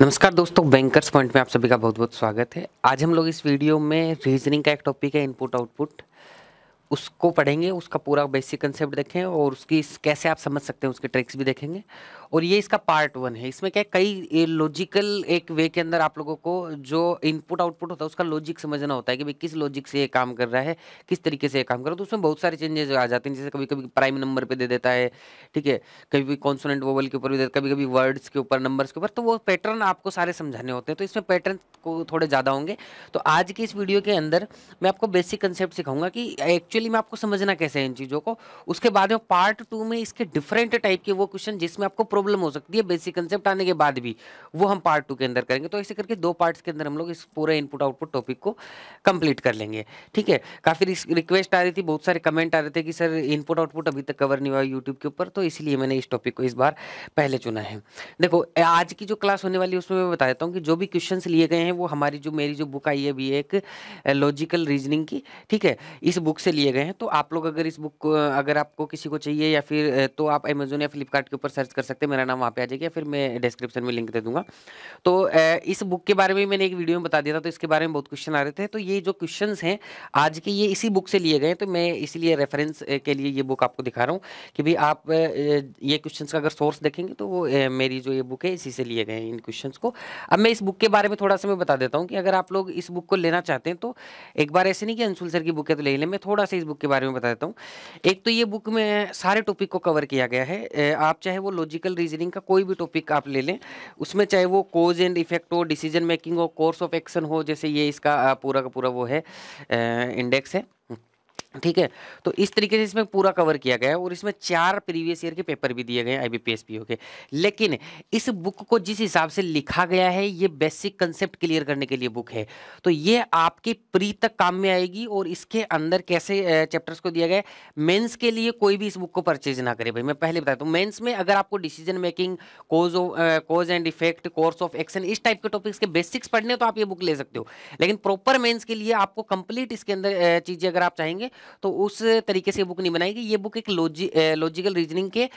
नमस्कार दोस्तों bankers point में आप सभी का बहुत बहुत स्वागत है आज हम लोग इस वीडियो में रीजनिंग का एक टॉपिक है इनपुट आउटपुट उसको पढ़ेंगे उसका पूरा बेसिक कंसेप्ट देखें और उसकी कैसे आप समझ सकते हैं उसके ट्रिक्स भी देखेंगे और ये इसका पार्ट वन है इसमें क्या कई लॉजिकल एक वे के अंदर आप लोगों को जो इनपुट आउटपुट होता है उसका लॉजिक समझना होता है कि भाई किस लॉजिक से ये काम कर रहा है किस तरीके से ये काम कर रहा है तो उसमें बहुत सारे चेंजेस आ जाते हैं जैसे कभी कभी प्राइम नंबर पर दे देता है ठीक है कभी कभी कॉन्सोनेंट वोवल के ऊपर भी देता कभी कभी वर्ड्स के ऊपर नंबर्स के ऊपर तो वो पैटर्न आपको सारे समझाने होते हैं तो इसमें पैटर्न को थोड़े ज़्यादा होंगे तो आज की इस वीडियो के अंदर मैं आपको बेसिक कंसेप्ट सिखाऊंगा कि एक्चुअली एक्चुअली में आपको समझना कैसे है इन चीज़ों को उसके बाद में पार्ट टू में इसके डिफरेंट टाइप के वो क्वेश्चन जिसमें आपको प्रॉब्लम हो सकती है बेसिक कंसेप्ट आने के बाद भी वो हम पार्ट टू के अंदर करेंगे तो ऐसे करके दो पार्ट्स के अंदर हम लोग इस पूरे इनपुट आउटपुट टॉपिक को कंप्लीट कर लेंगे ठीक है काफ़ी रिक्वेस्ट आ रही थी बहुत सारे कमेंट आ रहे थे कि सर इनपुट आउटपुट अभी तक कवर नहीं हुआ यूट्यूब के ऊपर तो इसलिए मैंने इस टॉपिक को इस बार पहले चुना है देखो आज की जो क्लास होने वाली है उसमें मैं बता देता हूँ कि जो भी क्वेश्चन लिए गए हैं वो हमारी जो मेरी जो बुक आई है अभी एक लॉजिकल रीजनिंग की ठीक है इस बुक से लिए दिए गए हैं तो आप लोग अगर इस बुक को अगर आपको किसी को चाहिए या फिर तो आप अमेजोन या फ्लिपकार्ट के ऊपर सर्च कर सकते हैं मेरा नाम वहाँ पे आ जाएगा या फिर मैं डिस्क्रिप्शन में लिंक दे दूंगा तो इस बुक के बारे में मैंने एक वीडियो में बता दिया था तो इसके बारे में बहुत क्वेश्चन आ रहे थे तो ये जो क्वेश्चन हैं आज के ये इसी बुक से लिए गए तो मैं इसीलिए रेफरेंस के लिए ये बुक आपको दिखा रहा हूँ कि भाई आप ये क्वेश्चन का अगर सोर्स देखेंगे तो वो मेरी जो ये बुक है इसी से लिए गए इन क्वेश्चन को अब मैं इस बुक के बारे में थोड़ा सा मैं बता देता हूँ कि अगर आप लोग इस बुक को लेना चाहते हैं तो एक बार ऐसे नहीं कि अंशुल सर की बुक है तो ले लें मैं थोड़ा सा इस बुक के बारे में बता देता हूँ एक तो ये बुक में सारे टॉपिक को कवर किया गया है आप चाहे वो लॉजिकल रीजनिंग का कोई भी टॉपिक आप ले लें उसमें चाहे वो कोज एंड इफेक्ट हो डिसीजन मेकिंग हो कोर्स ऑफ एक्शन हो जैसे ये इसका पूरा का पूरा वो है इंडेक्स है ठीक है तो इस तरीके से इसमें पूरा कवर किया गया है और इसमें चार प्रीवियस ईयर के पेपर भी दिए गए हैं आई पीओ के लेकिन इस बुक को जिस हिसाब से लिखा गया है ये बेसिक कंसेप्ट क्लियर करने के लिए बुक है तो ये आपके प्री तक काम में आएगी और इसके अंदर कैसे चैप्टर्स को दिया गया है मेन्स के लिए कोई भी इस बुक को परचेज ना करे भाई मैं पहले बताया तो मेन्स में अगर आपको decision making cause of cause and effect course of action इस टाइप के टॉपिक्स के बेसिक्स पढ़ने तो आप ये बुक ले सकते हो लेकिन प्रॉपर मेन्स के लिए आपको कंप्लीट इसके अंदर चीज़ें अगर आप चाहेंगे तो उस तरीके से बुक नहीं बनाएगी ये बुक एक लॉजिकल रीजनिंग के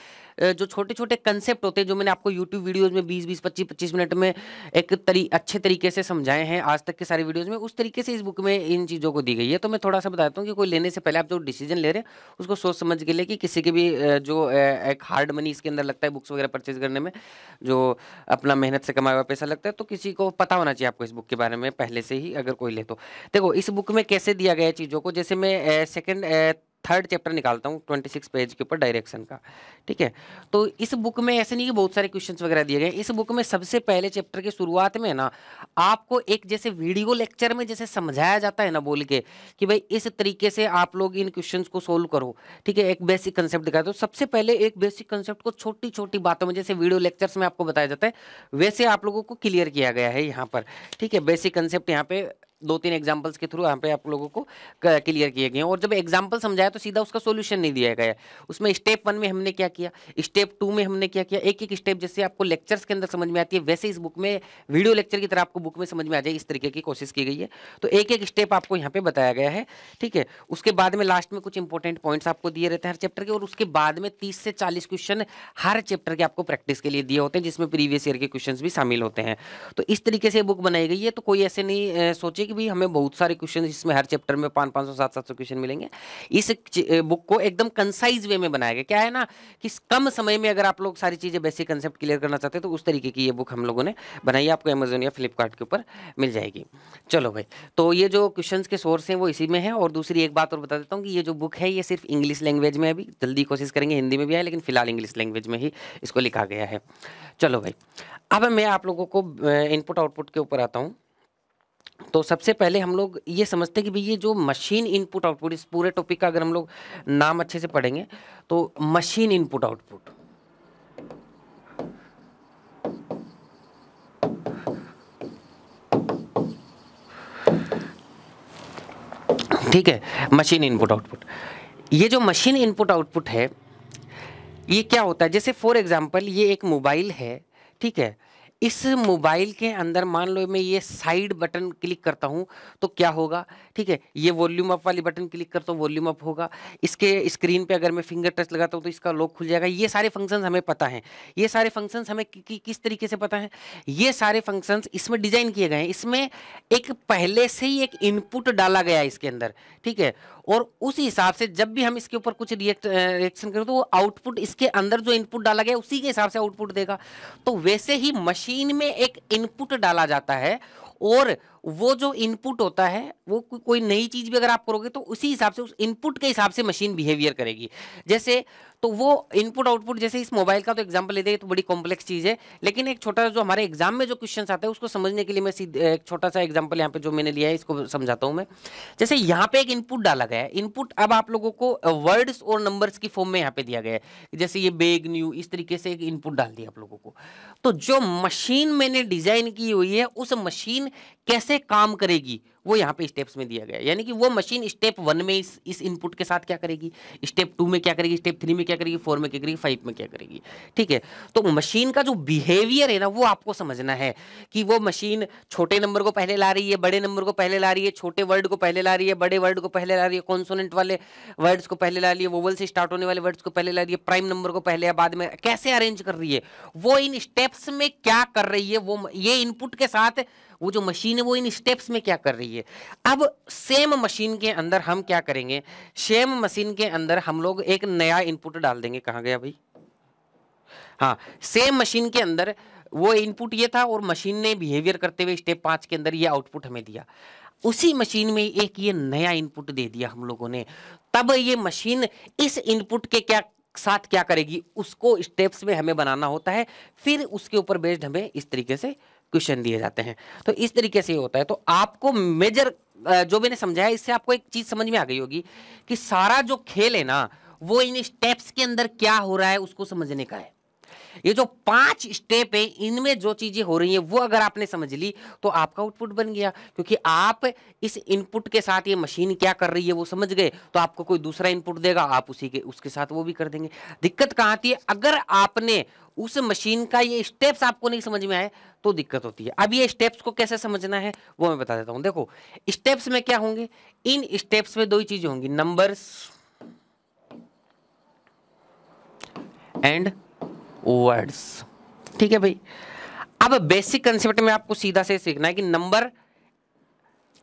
जो छोटे छोटे कंसेप्ट होते हैं जो मैंने आपको यूट्यूब वीडियोज में बीस बीस पच्चीस पच्चीस मिनट में एक तरी, अच्छे तरीके से समझाए हैं आज तक के सारे वीडियोज में उस तरीके से इस बुक में इन चीज़ों को दी गई है तो मैं थोड़ा सा बताता हूँ कि कोई लेने से पहले आप जो डिसीजन ले रहे हैं उसको सोच समझ के लिए कि किसी के भी जो एक हार्ड मनी इसके अंदर लगता है बुक्स वगैरह परचेज करने में जो अपना मेहनत से कमाया हुआ पैसा लगता है तो किसी को पता होना चाहिए आपको इस बुक के बारे में पहले से ही अगर कोई ले तो देखो इस बुक में कैसे दिया गया चीज़ों को जैसे मैं सेकेंड थर्ड चैप्टर निकालता हूँ ट्वेंटी सिक्स पेज के ऊपर डायरेक्शन का ठीक है तो इस बुक में ऐसे नहीं कि बहुत सारे क्वेश्चंस वगैरह दिए गए इस बुक में सबसे पहले चैप्टर की शुरुआत में ना आपको एक जैसे वीडियो लेक्चर में जैसे समझाया जाता है ना बोल के कि भाई इस तरीके से आप लोग इन क्वेश्चन को सोल्व करो ठीक है एक बेसिक कंसेप्ट दिखाते हो सबसे पहले एक बेसिक कंसेप्ट को छोटी छोटी बातों में जैसे वीडियो लेक्चर्स में आपको बताया जाता है वैसे आप लोगों को क्लियर किया गया है यहाँ पर ठीक है बेसिक कंसेप्ट यहाँ पे दो तीन एग्जाम्पल्स के थ्रू यहाँ पे आप लोगों को क्लियर किए गए और जब एग्जाम्पल समझाया तो सीधा उसका सोल्यूशन नहीं दिया गया उसमें स्टेप वन में हमने क्या किया स्टेप टू में हमने क्या किया एक एक स्टेप जैसे आपको लेक्चर्स के अंदर समझ में आती है वैसे इस बुक में वीडियो लेक्चर की तरह आपको बुक में समझ में आ जाए इस तरीके की कोशिश की गई है तो एक एक स्टेप आपको यहाँ पे बताया गया है ठीक है उसके बाद में लास्ट में कुछ इंपॉर्टेंट पॉइंट्स आपको दिए रहते हैं हर चैप्टर के और उसके बाद में तीस से चालीस क्वेश्चन हर चैप्टर के आपको प्रैक्टिस के लिए दिए होते हैं जिसमें प्रीवियस ईयर के क्वेश्चन भी शामिल होते हैं तो इस तरीके से बुक बनाई गई है तो कोई ऐसे नहीं सोचे कि भाई हमें बहुत सारे क्वेश्चन इसमें हर चैप्टर में पाँच पाँच सौ सात सात सौ क्वेश्चन मिलेंगे इस बुक को एकदम कंसाइज वे में बनाया गया क्या है ना कि कम समय में अगर आप लोग सारी चीज़ें बेसिक कंसेप्ट क्लियर करना चाहते हैं तो उस तरीके की ये बुक हम लोगों ने बनाई आपको अमेजोन या फ्लिपकार्ट के ऊपर मिल जाएगी चलो भाई तो ये जो क्वेश्चन के सोर्स हैं वो इसी में है और दूसरी एक बात और बता देता हूँ कि ये जो बुक है ये सिर्फ इंग्लिश लैंग्वेज में अभी जल्दी कोशिश करेंगे हिंदी में भी है लेकिन फिलहाल इंग्लिश लैंग्वेज में ही इसको लिखा गया है चलो भाई अब मैं आप लोगों को इनपुट आउटपुट के ऊपर आता हूँ तो सबसे पहले हम लोग ये समझते हैं कि भाई ये जो मशीन इनपुट आउटपुट इस पूरे टॉपिक का अगर हम लोग नाम अच्छे से पढ़ेंगे तो मशीन इनपुट आउटपुट ठीक है मशीन इनपुट आउटपुट ये जो मशीन इनपुट आउटपुट है ये क्या होता है जैसे फॉर एग्जांपल ये एक मोबाइल है ठीक है इस मोबाइल के अंदर मान लो मैं ये साइड बटन क्लिक करता हूँ तो क्या होगा ठीक है ये वॉल्यूम अप वाली बटन क्लिक करता हूँ वॉल्यूम अप होगा इसके स्क्रीन पे अगर मैं फिंगर टच लगाता हूँ तो इसका लॉक खुल जाएगा ये सारे फंक्शंस हमें पता हैं ये सारे फंक्शंस हमें कि, कि, किस तरीके से पता है ये सारे फंक्शंस इसमें डिज़ाइन किए गए हैं इसमें एक पहले से ही एक इनपुट डाला गया है इसके अंदर ठीक है और उस हिसाब से जब भी हम इसके ऊपर कुछ रिएक्ट रिएक्शन करें तो वो आउटपुट इसके अंदर जो इनपुट डाला गया उसी के हिसाब से आउटपुट देगा तो वैसे ही मशीन में एक इनपुट डाला जाता है और वो जो इनपुट होता है वो को, कोई नई चीज़ भी अगर आप करोगे तो उसी हिसाब से उस इनपुट के हिसाब से मशीन बिहेवियर करेगी जैसे तो वो इनपुट आउटपुट जैसे इस मोबाइल का तो एग्जाम्पल लेते हैं तो बड़ी कॉम्प्लेक्स चीज़ है लेकिन एक छोटा जो हमारे एग्जाम में जो क्वेश्चन आते हैं उसको समझने के लिए मैं सीधे एक छोटा सा एग्जाम्पल यहाँ पे जो मैंने लिया है इसको समझाता हूँ मैं जैसे यहाँ पे एक इनपुट डाला गया है इनपुट अब आप लोगों को वर्ड्स और नंबर्स की फॉर्म में यहाँ पे दिया गया है जैसे ये बेग न्यू इस तरीके से एक इनपुट डाल दिया आप लोगों को तो जो मशीन मैंने डिजाइन की हुई है उस मशीन कैसे कैसे काम करेगी वो यहाँ पे स्टेप्स में दिया गया यानी कि वो मशीन स्टेप वन में इस इस इनपुट के साथ क्या करेगी स्टेप टू में क्या करेगी स्टेप थ्री में क्या करेगी फोर में क्या करेगी फाइव में क्या करेगी ठीक है तो मशीन का जो बिहेवियर है ना वो आपको समझना है कि वो मशीन छोटे नंबर को पहले ला रही है बड़े नंबर को पहले ला रही है छोटे वर्ड को पहले ला रही है बड़े वर्ड को पहले ला रही है कॉन्सोनेंट वाले वर्ड्स को पहले ला रही है वोवल से स्टार्ट होने वाले वर्ड्स को पहले ला रही है प्राइम नंबर को पहले या बाद में कैसे अरेंज कर रही है वो इन स्टेप्स में क्या कर रही है वो ये इनपुट के साथ वो जो मशीन है वो इन स्टेप्स में क्या कर रही है अब सेम मशीन के अंदर हम क्या करेंगे सेम मशीन के अंदर हम लोग एक नया इनपुट डाल देंगे कहाँ गया भाई हाँ सेम मशीन के अंदर वो इनपुट ये था और मशीन ने बिहेवियर करते हुए स्टेप पाँच के अंदर ये आउटपुट हमें दिया उसी मशीन में एक ये नया इनपुट दे दिया हम लोगों ने तब ये मशीन इस इनपुट के क्या साथ क्या करेगी उसको स्टेप्स में हमें बनाना होता है फिर उसके ऊपर बेस्ड हमें इस तरीके से क्वेश्चन दिए जाते हैं तो इस तरीके से होता है तो आपको मेजर जो मैंने समझाया इससे आपको एक चीज़ समझ में आ गई होगी कि सारा जो खेल है ना वो इन स्टेप्स के अंदर क्या हो रहा है उसको समझने का है ये जो पांच स्टेप है इनमें जो चीजें हो रही है वो अगर आपने समझ ली तो आपका आउटपुट बन गया क्योंकि आप इस इनपुट के साथ ये मशीन क्या कर रही है वो समझ गए तो आपको कोई दूसरा इनपुट देगा आप उसी के उसके साथ वो भी कर देंगे दिक्कत कहाँ आती है अगर आपने उस मशीन का ये स्टेप्स आपको नहीं समझ में आए तो दिक्कत होती है अब ये स्टेप्स को कैसे समझना है वो मैं बता देता हूं देखो स्टेप्स में क्या होंगे इन स्टेप्स में दो ही चीजें होंगी नंबर्स एंड वर्ड्स ठीक है भाई अब बेसिक कंसेप्ट में आपको सीधा से सीखना है कि नंबर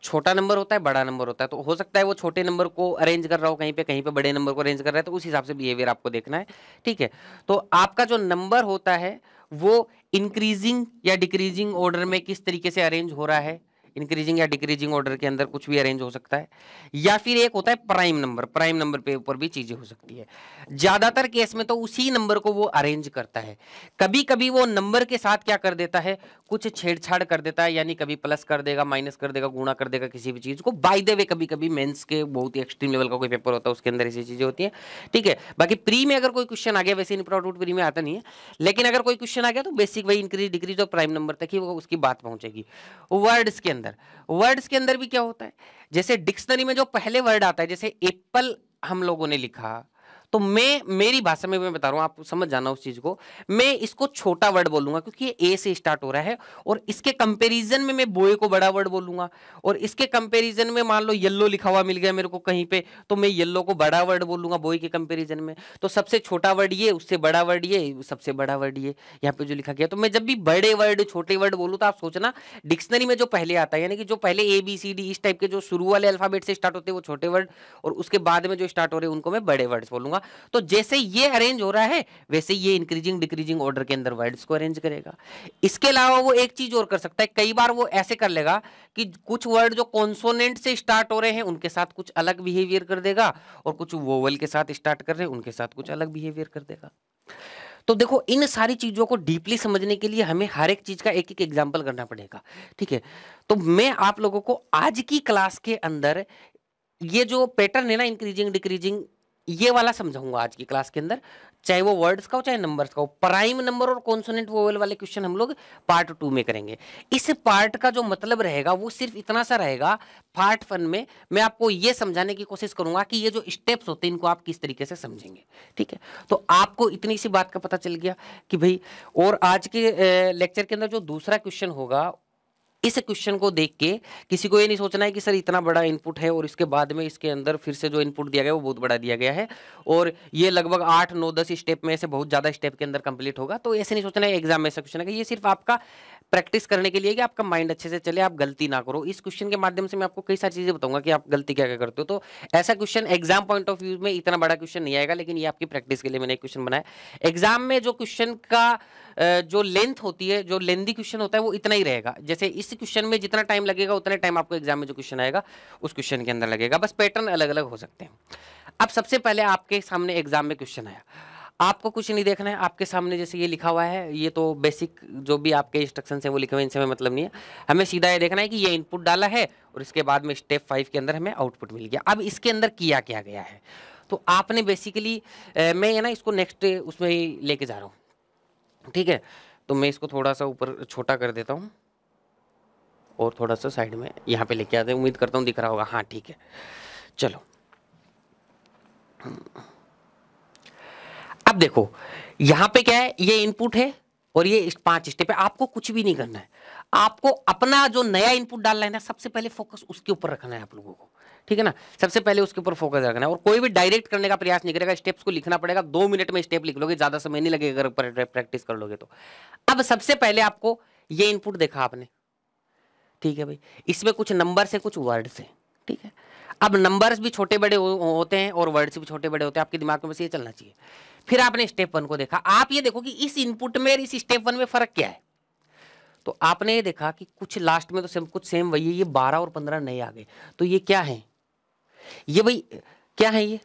छोटा नंबर होता है बड़ा नंबर होता है तो हो सकता है वो छोटे नंबर को अरेंज कर रहा हो कहीं पे कहीं पे बड़े नंबर को अरेंज कर रहा है तो उस हिसाब से बिहेवियर आपको देखना है ठीक है तो आपका जो नंबर होता है वो इंक्रीजिंग या डिक्रीजिंग ऑर्डर में किस तरीके से अरेंज हो रहा है इंक्रीजिंग या डिक्रीजिंग ऑर्डर के अंदर कुछ भी अरेंज हो सकता है या फिर एक होता है प्राइम नंबर प्राइम नंबर पे ऊपर भी चीज़ें हो सकती है ज़्यादातर केस में तो उसी नंबर को वो अरेंज करता है कभी कभी वो नंबर के साथ क्या कर देता है कुछ छेड़छाड़ कर देता है यानी कभी प्लस कर देगा माइनस कर देगा गुणा कर देगा किसी भी चीज़ को बाई दे वे कभी कभी मेन्स के बहुत ही एक्सट्रीम लेवल का कोई पेपर होता है उसके अंदर ऐसी चीज़ें होती है ठीक है बाकी प्री में अगर कोई क्वेश्चन आ गया वैसे इनप्राउट प्री में आता नहीं है लेकिन अगर कोई क्वेश्चन आ गया तो बेसिक वही इंक्रीज डिक्रीज और प्राइम नंबर तक ही उसकी बात पहुंचेगी वर्ड्स के अंदर वर्ड्स के अंदर भी क्या होता है जैसे डिक्शनरी में जो पहले वर्ड आता है जैसे एप्पल हम लोगों ने लिखा तो मैं मेरी भाषा में मैं बता रहा हूँ आप समझ जाना उस चीज़ को मैं इसको छोटा वर्ड बोलूंगा क्योंकि ये ए से स्टार्ट हो रहा है और इसके कंपेरिजन में मैं बोए को बड़ा वर्ड बोलूंगा और इसके कंपेरिजन में मान लो येल्लो लिखा हुआ मिल गया मेरे को कहीं पे तो मैं येल्लो को बड़ा वर्ड बोलूंगा बोए के कंपेरिजन में तो सबसे छोटा वर्ड ये उससे बड़ा वर्ड ये सबसे बड़ा वर्ड ये यहाँ पे जो लिखा गया तो मैं जब भी बड़े वर्ड छोटे वर्ड बोलूँ तो आप सोचना डिक्शनरी में जो पहले आता है यानी कि जो पहले ए बी सी डी इस टाइप के जो शुरू वाले अल्फाबेट से स्टार्ट होते हैं वो छोटे वर्ड और उसके बाद में जो स्टार्ट हो रहे हैं उनको मैं बड़े वर्ड्स बोलूंगा होगा तो जैसे ये अरेंज हो रहा है वैसे ये इंक्रीजिंग डिक्रीजिंग ऑर्डर के अंदर वर्ड्स को अरेंज करेगा इसके अलावा वो एक चीज और कर सकता है कई बार वो ऐसे कर लेगा कि कुछ वर्ड जो कॉन्सोनेंट से स्टार्ट हो रहे हैं उनके साथ कुछ अलग बिहेवियर कर देगा और कुछ वोवल के साथ स्टार्ट कर रहे हैं उनके साथ कुछ अलग बिहेवियर कर देगा तो देखो इन सारी चीज़ों को डीपली समझने के लिए हमें हर एक चीज़ का एक एक एग्जाम्पल करना पड़ेगा ठीक है तो मैं आप लोगों को आज की क्लास के अंदर ये जो पैटर्न है ना इंक्रीजिंग डिक्रीजिंग ये वाला समझाऊंगा आज की क्लास के अंदर चाहे वो वर्ड्स का हो चाहे नंबर्स का हो प्राइम नंबर और कॉन्सोनेंट वोवेल वाले क्वेश्चन हम लोग पार्ट टू में करेंगे इस पार्ट का जो मतलब रहेगा वो सिर्फ इतना सा रहेगा पार्ट वन में मैं आपको ये समझाने की कोशिश करूंगा कि ये जो स्टेप्स होते हैं इनको आप किस तरीके से समझेंगे ठीक है तो आपको इतनी सी बात का पता चल गया कि भाई और आज के लेक्चर के अंदर जो दूसरा क्वेश्चन होगा इस क्वेश्चन को देख के किसी को ये नहीं सोचना है कि सर इतना बड़ा इनपुट है और इसके बाद में इसके अंदर फिर से जो इनपुट दिया गया वो बहुत बड़ा दिया गया है और ये लगभग आठ नौ दस स्टेप में से बहुत ज़्यादा स्टेप के अंदर कंप्लीट होगा तो ऐसे नहीं सोचना है एग्जाम में ऐसा क्वेश्चन है ये सिर्फ आपका प्रैक्टिस करने के लिए कि आपका माइंड अच्छे से चले आप गलती ना करो इस क्वेश्चन के माध्यम से मैं आपको कई सारी चीज़ें बताऊंगा कि आप गलती क्या क्या करते हो तो ऐसा question exam point of view में इतना बड़ा क्वेश्चन नहीं आएगा लेकिन ये आपकी प्रैक्टिस के लिए मैंने एक क्वेश्चन बनाया एग्जाम में जो क्वेश्चन का जो लेंथ होती है जो लेंदी क्वेश्चन होता है वो इतना ही रहेगा जैसे इस क्वेश्चन में जितना टाइम लगेगा उतना टाइम आपको एग्जाम में जो क्वेश्चन आएगा उस क्वेश्चन के अंदर लगेगा बस पैटर्न अलग अलग हो सकते हैं अब सबसे पहले आपके सामने एग्जाम में क्वेश्चन आया आपको कुछ नहीं देखना है आपके सामने जैसे ये लिखा हुआ है ये तो बेसिक जो भी आपके इंस्ट्रक्शन है वो लिखे हुए इनसे हमें मतलब नहीं है हमें सीधा ये देखना है कि ये इनपुट डाला है और इसके बाद में स्टेप फाइव के अंदर हमें आउटपुट मिल गया अब इसके अंदर किया क्या गया है तो आपने बेसिकली मैं ये ना इसको नेक्स्ट उसमें ही लेके जा रहा हूँ ठीक है तो मैं इसको थोड़ा सा ऊपर छोटा कर देता हूँ और थोड़ा सा साइड में यहाँ पे लेके आते हैं उम्मीद करता हूँ दिख रहा होगा हाँ ठीक है चलो अब देखो यहां पे क्या है ये इनपुट है और ये पांच स्टेप है आपको कुछ भी नहीं करना है आपको अपना जो नया इनपुट डालना है ना सबसे पहले फोकस उसके ऊपर रखना है आप लोगों को ठीक है ना सबसे पहले उसके ऊपर फोकस रखना है और कोई भी डायरेक्ट करने का प्रयास नहीं करेगा स्टेप्स को लिखना पड़ेगा दो मिनट में स्टेप लिख लोगे ज़्यादा समय नहीं लगेगा अगर प्रैक्टिस कर लोगे तो अब सबसे पहले आपको ये इनपुट देखा आपने ठीक है भाई इसमें कुछ नंबर से कुछ वर्ड हैं ठीक है अब नंबर्स भी छोटे बड़े होते हैं और वर्ड्स भी छोटे बड़े होते हैं आपके दिमाग में बस ये चलना चाहिए फिर आपने स्टेप वन को देखा आप ये देखो कि इस इनपुट में और इस स्टेप वन में फर्क क्या है तो आपने ये देखा कि कुछ लास्ट में तो सेम कुछ सेम वही है ये बारह और पंद्रह नए आ गए तो ये क्या है ये भाई क्या है ये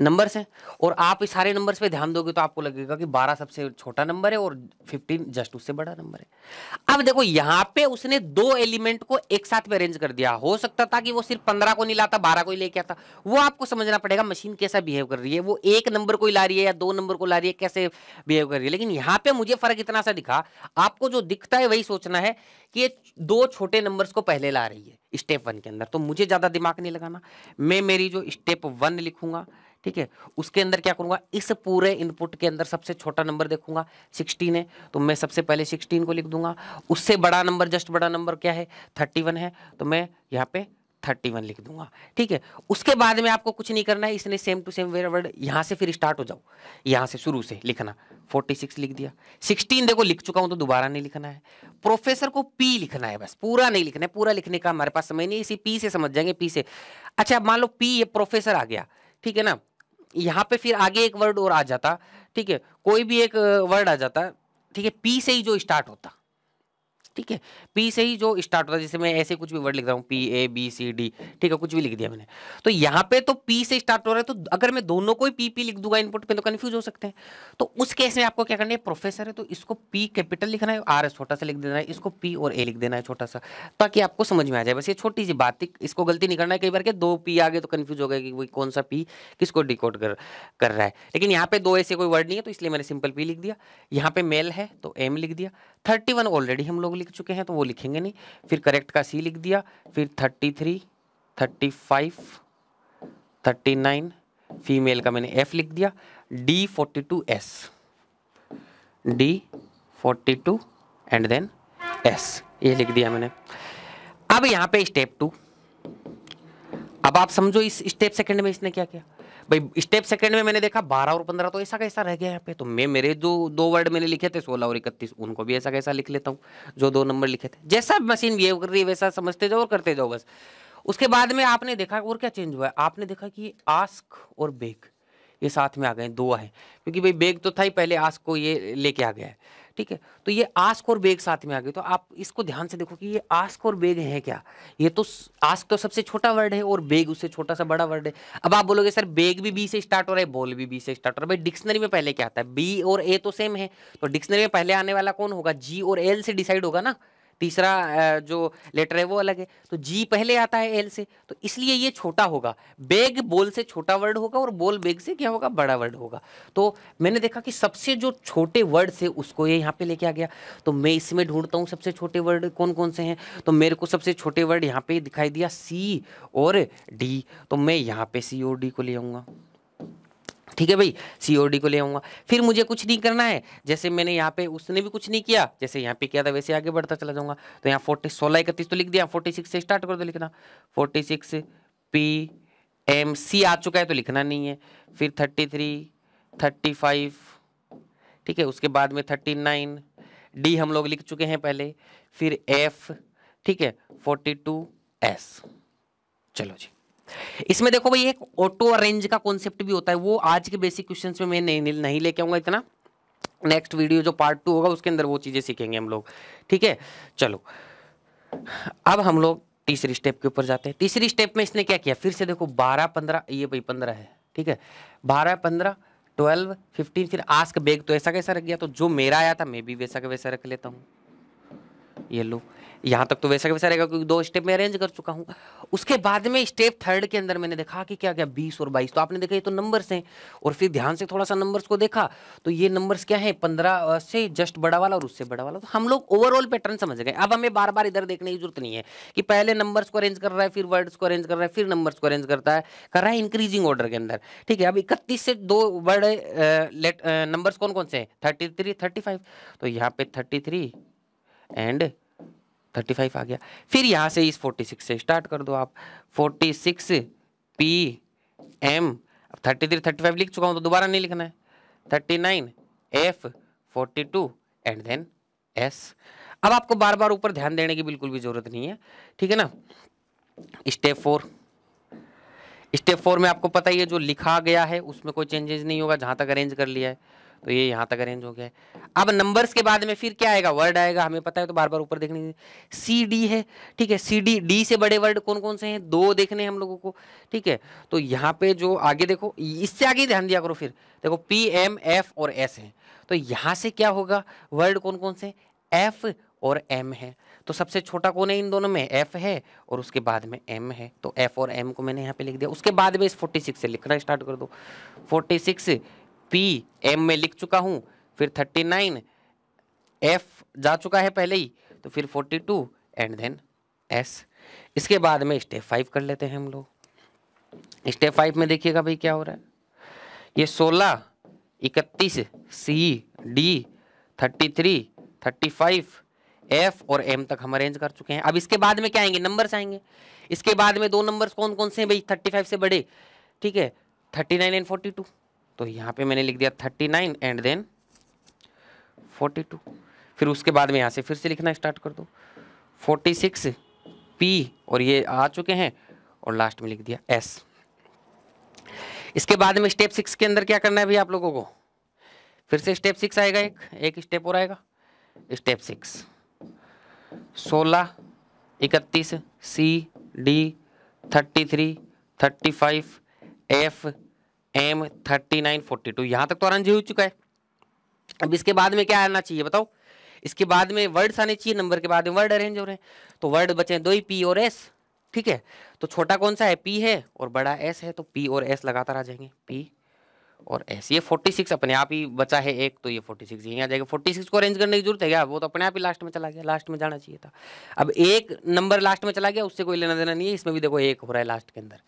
नंबर्स हैं और आप इस सारे नंबर्स पे ध्यान दोगे तो आपको लगेगा कि 12 सबसे छोटा नंबर है और 15 जस्ट उससे बड़ा नंबर है अब देखो यहाँ पे उसने दो एलिमेंट को एक साथ में अरेंज कर दिया हो सकता था कि वो सिर्फ 15 को नहीं लाता 12 को ही लेके आता वो आपको समझना पड़ेगा मशीन कैसा बिहेव कर रही है वो एक नंबर को ही ला रही है या दो नंबर को ला रही है कैसे बिहेव कर रही है लेकिन यहाँ पे मुझे फर्क इतना सा दिखा आपको जो दिखता है वही सोचना है कि ये दो छोटे नंबर्स को पहले ला रही है स्टेप वन के अंदर तो मुझे ज़्यादा दिमाग नहीं लगाना मैं मेरी जो स्टेप वन लिखूंगा ठीक है उसके अंदर क्या करूँगा इस पूरे इनपुट के अंदर सबसे छोटा नंबर देखूंगा सिक्सटीन है तो मैं सबसे पहले सिक्सटीन को लिख दूंगा उससे बड़ा नंबर जस्ट बड़ा नंबर क्या है थर्टी वन है तो मैं यहाँ पे थर्टी वन लिख दूंगा ठीक है उसके बाद में आपको कुछ नहीं करना है इसने सेम टू सेम वेर वर्ड यहाँ से फिर स्टार्ट हो जाओ यहाँ से शुरू से लिखना फोर्टी सिक्स लिख दिया सिक्सटीन देखो लिख चुका हूँ तो दोबारा नहीं लिखना है प्रोफेसर को पी लिखना है बस पूरा नहीं लिखना है पूरा लिखने का हमारे पास समय नहीं इसी पी से समझ जाएंगे पी से अच्छा मान लो पी ये प्रोफेसर आ गया ठीक है ना यहाँ पे फिर आगे एक वर्ड और आ जाता ठीक है कोई भी एक वर्ड आ जाता ठीक है पी से ही जो स्टार्ट होता ठीक है पी से ही जो स्टार्ट होता है जैसे मैं ऐसे कुछ भी वर्ड लिख रहा हूँ P A B C D ठीक है कुछ भी लिख दिया मैंने तो यहाँ पे तो पी से स्टार्ट हो रहा है तो अगर मैं दोनों को ही पी पी लिख दूंगा इनपुट पे तो कन्फ्यूज हो सकते हैं तो उस केस में आपको क्या करना है प्रोफेसर है तो इसको पी कैपिटल लिखना है आर एस छोटा सा लिख देना है इसको पी और ए लिख देना है छोटा सा ताकि आपको समझ में आ जाए बस ये छोटी सी बात थी इसको गलती नहीं करना है कई बार के दो पी आगे तो कन्फ्यूज हो गए कि कौन सा पी किसको डिकोड कर कर रहा है लेकिन यहाँ पे दो ऐसे कोई वर्ड नहीं है तो इसलिए मैंने सिंपल पी लिख दिया यहाँ पे मेल है तो एम लिख दिया थर्टी ऑलरेडी हम लोग लिख चुके हैं तो वो लिखेंगे नहीं फिर करेक्ट का सी लिख दिया फिर thirty three thirty five thirty nine female का मैंने एफ लिख दिया D forty two S D forty two and then S ये लिख दिया मैंने अब यहाँ पे स्टेप टू अब आप समझो इस स्टेप सेकंड में इसने क्या किया भाई स्टेप सेकंड में मैंने देखा बारह और पंद्रह तो ऐसा कैसा रह गया यहाँ पे तो मैं मेरे जो दो वर्ड मैंने लिखे थे सोलह और इकतीस उनको भी ऐसा कैसा लिख लेता हूँ जो दो नंबर लिखे थे जैसा मशीन बिहेव कर रही है वैसा समझते जाओ और करते जाओ बस उसके बाद में आपने देखा और क्या चेंज हुआ है आपने देखा कि आस्क और बेग ये साथ में आ गए दो है क्योंकि भाई बेग तो था ही पहले आस्क को ये लेके आ गया है ठीक है तो ये आस्क और बेग साथ में आ गए तो आप इसको ध्यान से देखो कि ये आस्क और बेग है क्या ये तो आस्क तो सबसे छोटा वर्ड है और बेग उससे छोटा सा बड़ा वर्ड है अब आप बोलोगे सर बेग भी बी से स्टार्ट हो रहा है बॉल भी बी से स्टार्ट हो रहा है भाई डिक्शनरी में पहले क्या आता है बी और ए तो सेम है तो डिक्शनरी में पहले आने वाला कौन होगा जी और एल से डिसाइड होगा ना तीसरा जो लेटर है वो अलग है तो जी पहले आता है एल से तो इसलिए ये छोटा होगा बेग बोल से छोटा वर्ड होगा और बोल बेग से क्या होगा बड़ा वर्ड होगा तो मैंने देखा कि सबसे जो छोटे वर्ड से उसको ये यहाँ पे लेके आ गया तो मैं इसमें ढूंढता हूँ सबसे छोटे वर्ड कौन कौन से हैं तो मेरे को सबसे छोटे वर्ड यहाँ पे दिखाई दिया सी और डी तो मैं यहाँ पे सी और डी को ले आऊँगा ठीक है भाई सीओडी को ले आऊंगा फिर मुझे कुछ नहीं करना है जैसे मैंने यहाँ पे उसने भी कुछ नहीं किया जैसे यहाँ पे किया था वैसे आगे बढ़ता चला जाऊँगा तो यहाँ फोर्टी सोलह इकतीस तो लिख दिया फोर्टी सिक्स से स्टार्ट कर दो लिखना forty six P M C आ चुका है तो लिखना नहीं है फिर थर्टी थ्री थर्टी फाइव ठीक है उसके बाद में थर्टी नाइन डी हम लोग लिख चुके हैं पहले फिर एफ ठीक है फोर्टी टू एस चलो जी इसमें देखो भाई एक ऑटो अरेंज का कॉन्सेप्ट भी होता है वो आज के बेसिक क्वेश्चंस में मैं नहीं नहीं लेके आऊंगा इतना नेक्स्ट वीडियो जो पार्ट टू होगा उसके अंदर वो चीज़ें सीखेंगे हम लोग ठीक है चलो अब हम लोग तीसरी स्टेप के ऊपर जाते हैं तीसरी स्टेप में इसने क्या किया फिर से देखो बारह पंद्रह ये भाई पंद्रह है ठीक है बारह पंद्रह ट्वेल्व फिफ्टीन फिर आस्क बैग तो ऐसा कैसा रख गया तो जो मेरा आया था मैं भी वैसा का वैसा रख लेता हूँ ये लो यहाँ तक तो वैसा वैसा रहेगा क्योंकि दो स्टेप में अरेंज कर चुका हूँ उसके बाद में स्टेप थर्ड के अंदर मैंने देखा कि क्या क्या बीस और बाईस तो आपने देखा ये तो नंबर्स हैं और फिर ध्यान से थोड़ा सा नंबर्स को देखा तो ये नंबर्स क्या है पंद्रह से जस्ट बड़ा वाला और उससे बड़ा वाला तो हम लोग ओवरऑल पैटर्न समझ गए अब हमें बार बार इधर देखने की जरूरत नहीं है कि पहले नंबर्स को अरेंज कर रहा है फिर वर्ड्स को अरेंज कर रहा है फिर नंबर्स को अरेंज करता है कर रहा है इंक्रीजिंग ऑर्डर के अंदर ठीक है अब इकतीस से दो वर्ड नंबर्स कौन कौन से हैं थर्टी थ्री थर्टी फाइव तो यहाँ पे thirty three and thirty five आ गया फिर यहाँ से इस फोर्टी सिक्स से स्टार्ट कर दो आप forty six P M thirty three thirty five लिख चुका हूँ तो दोबारा नहीं लिखना है thirty nine F forty two and then S अब आपको बार बार ऊपर ध्यान देने की बिल्कुल भी जरूरत नहीं है ठीक है ना स्टेप फोर स्टेप फोर में आपको पता ही है जो लिखा गया है उसमें कोई चेंजेस नहीं होगा जहाँ तक अरेंज कर लिया है तो ये यहाँ तक अरेंज हो गया है अब नंबर्स के बाद में फिर क्या आएगा वर्ड आएगा हमें पता है तो बार बार ऊपर देखने सी डी है ठीक है सी डी डी से बड़े वर्ड कौन कौन से हैं दो देखने हम लोगों को ठीक है तो यहाँ पे जो आगे देखो इससे आगे ध्यान दिया करो फिर देखो पी एम एफ और एस हैं तो यहाँ से क्या होगा वर्ड कौन कौन से एफ और एम है तो सबसे छोटा कौन है इन दोनों में एफ है और उसके बाद में एम है तो एफ और एम को मैंने यहाँ पे लिख दिया उसके बाद में इस 46 से लिखना स्टार्ट कर दो 46 पी एम में लिख चुका हूँ फिर थर्टी नाइन एफ जा चुका है पहले ही तो फिर forty two and then S इसके बाद में स्टेप फाइव कर लेते हैं हम लोग स्टेप फाइव में देखिएगा भाई क्या हो रहा है ये सोलह इकतीस C D thirty three thirty five F और एम तक हम अरेंज कर चुके हैं अब इसके बाद में क्या आएंगे नंबर्स आएंगे इसके बाद में दो नंबर्स कौन कौन से हैं भाई थर्टी फाइव से बड़े ठीक है thirty nine and forty two तो यहाँ पे मैंने लिख दिया thirty nine and then forty two फिर उसके बाद में यहाँ से फिर से लिखना स्टार्ट कर दो फोर्टी सिक्स पी और ये आ चुके हैं और लास्ट में लिख दिया एस इसके बाद में स्टेप सिक्स के अंदर क्या करना है अभी आप लोगों को फिर से स्टेप सिक्स आएगा एक एक स्टेप और आएगा स्टेप सिक्स सोलह इकतीस C D thirty three thirty five F M thirty nine forty two यहाँ तक तो आराम हो चुका है अब इसके बाद में क्या आना चाहिए बताओ इसके बाद में वर्ड्स आने चाहिए नंबर के बाद में वर्ड अरेंज हो रहे हैं तो वर्ड बचे दो ही पी और एस ठीक है तो छोटा कौन सा है पी है और बड़ा एस है तो पी और एस लगातार आ जाएंगे पी और ऐसी ये फोर्टी सिक्स अपने आप ही बचा है एक तो ये फोर्टी सिक्स यहीं आ जाएगा फोर्टी सिक्स को अरेंज करने की जरूरत है क्या वो तो अपने आप ही लास्ट में चला गया लास्ट में जाना चाहिए था अब एक नंबर लास्ट में चला गया उससे कोई लेना देना नहीं है इसमें भी देखो एक हो रहा है लास्ट के अंदर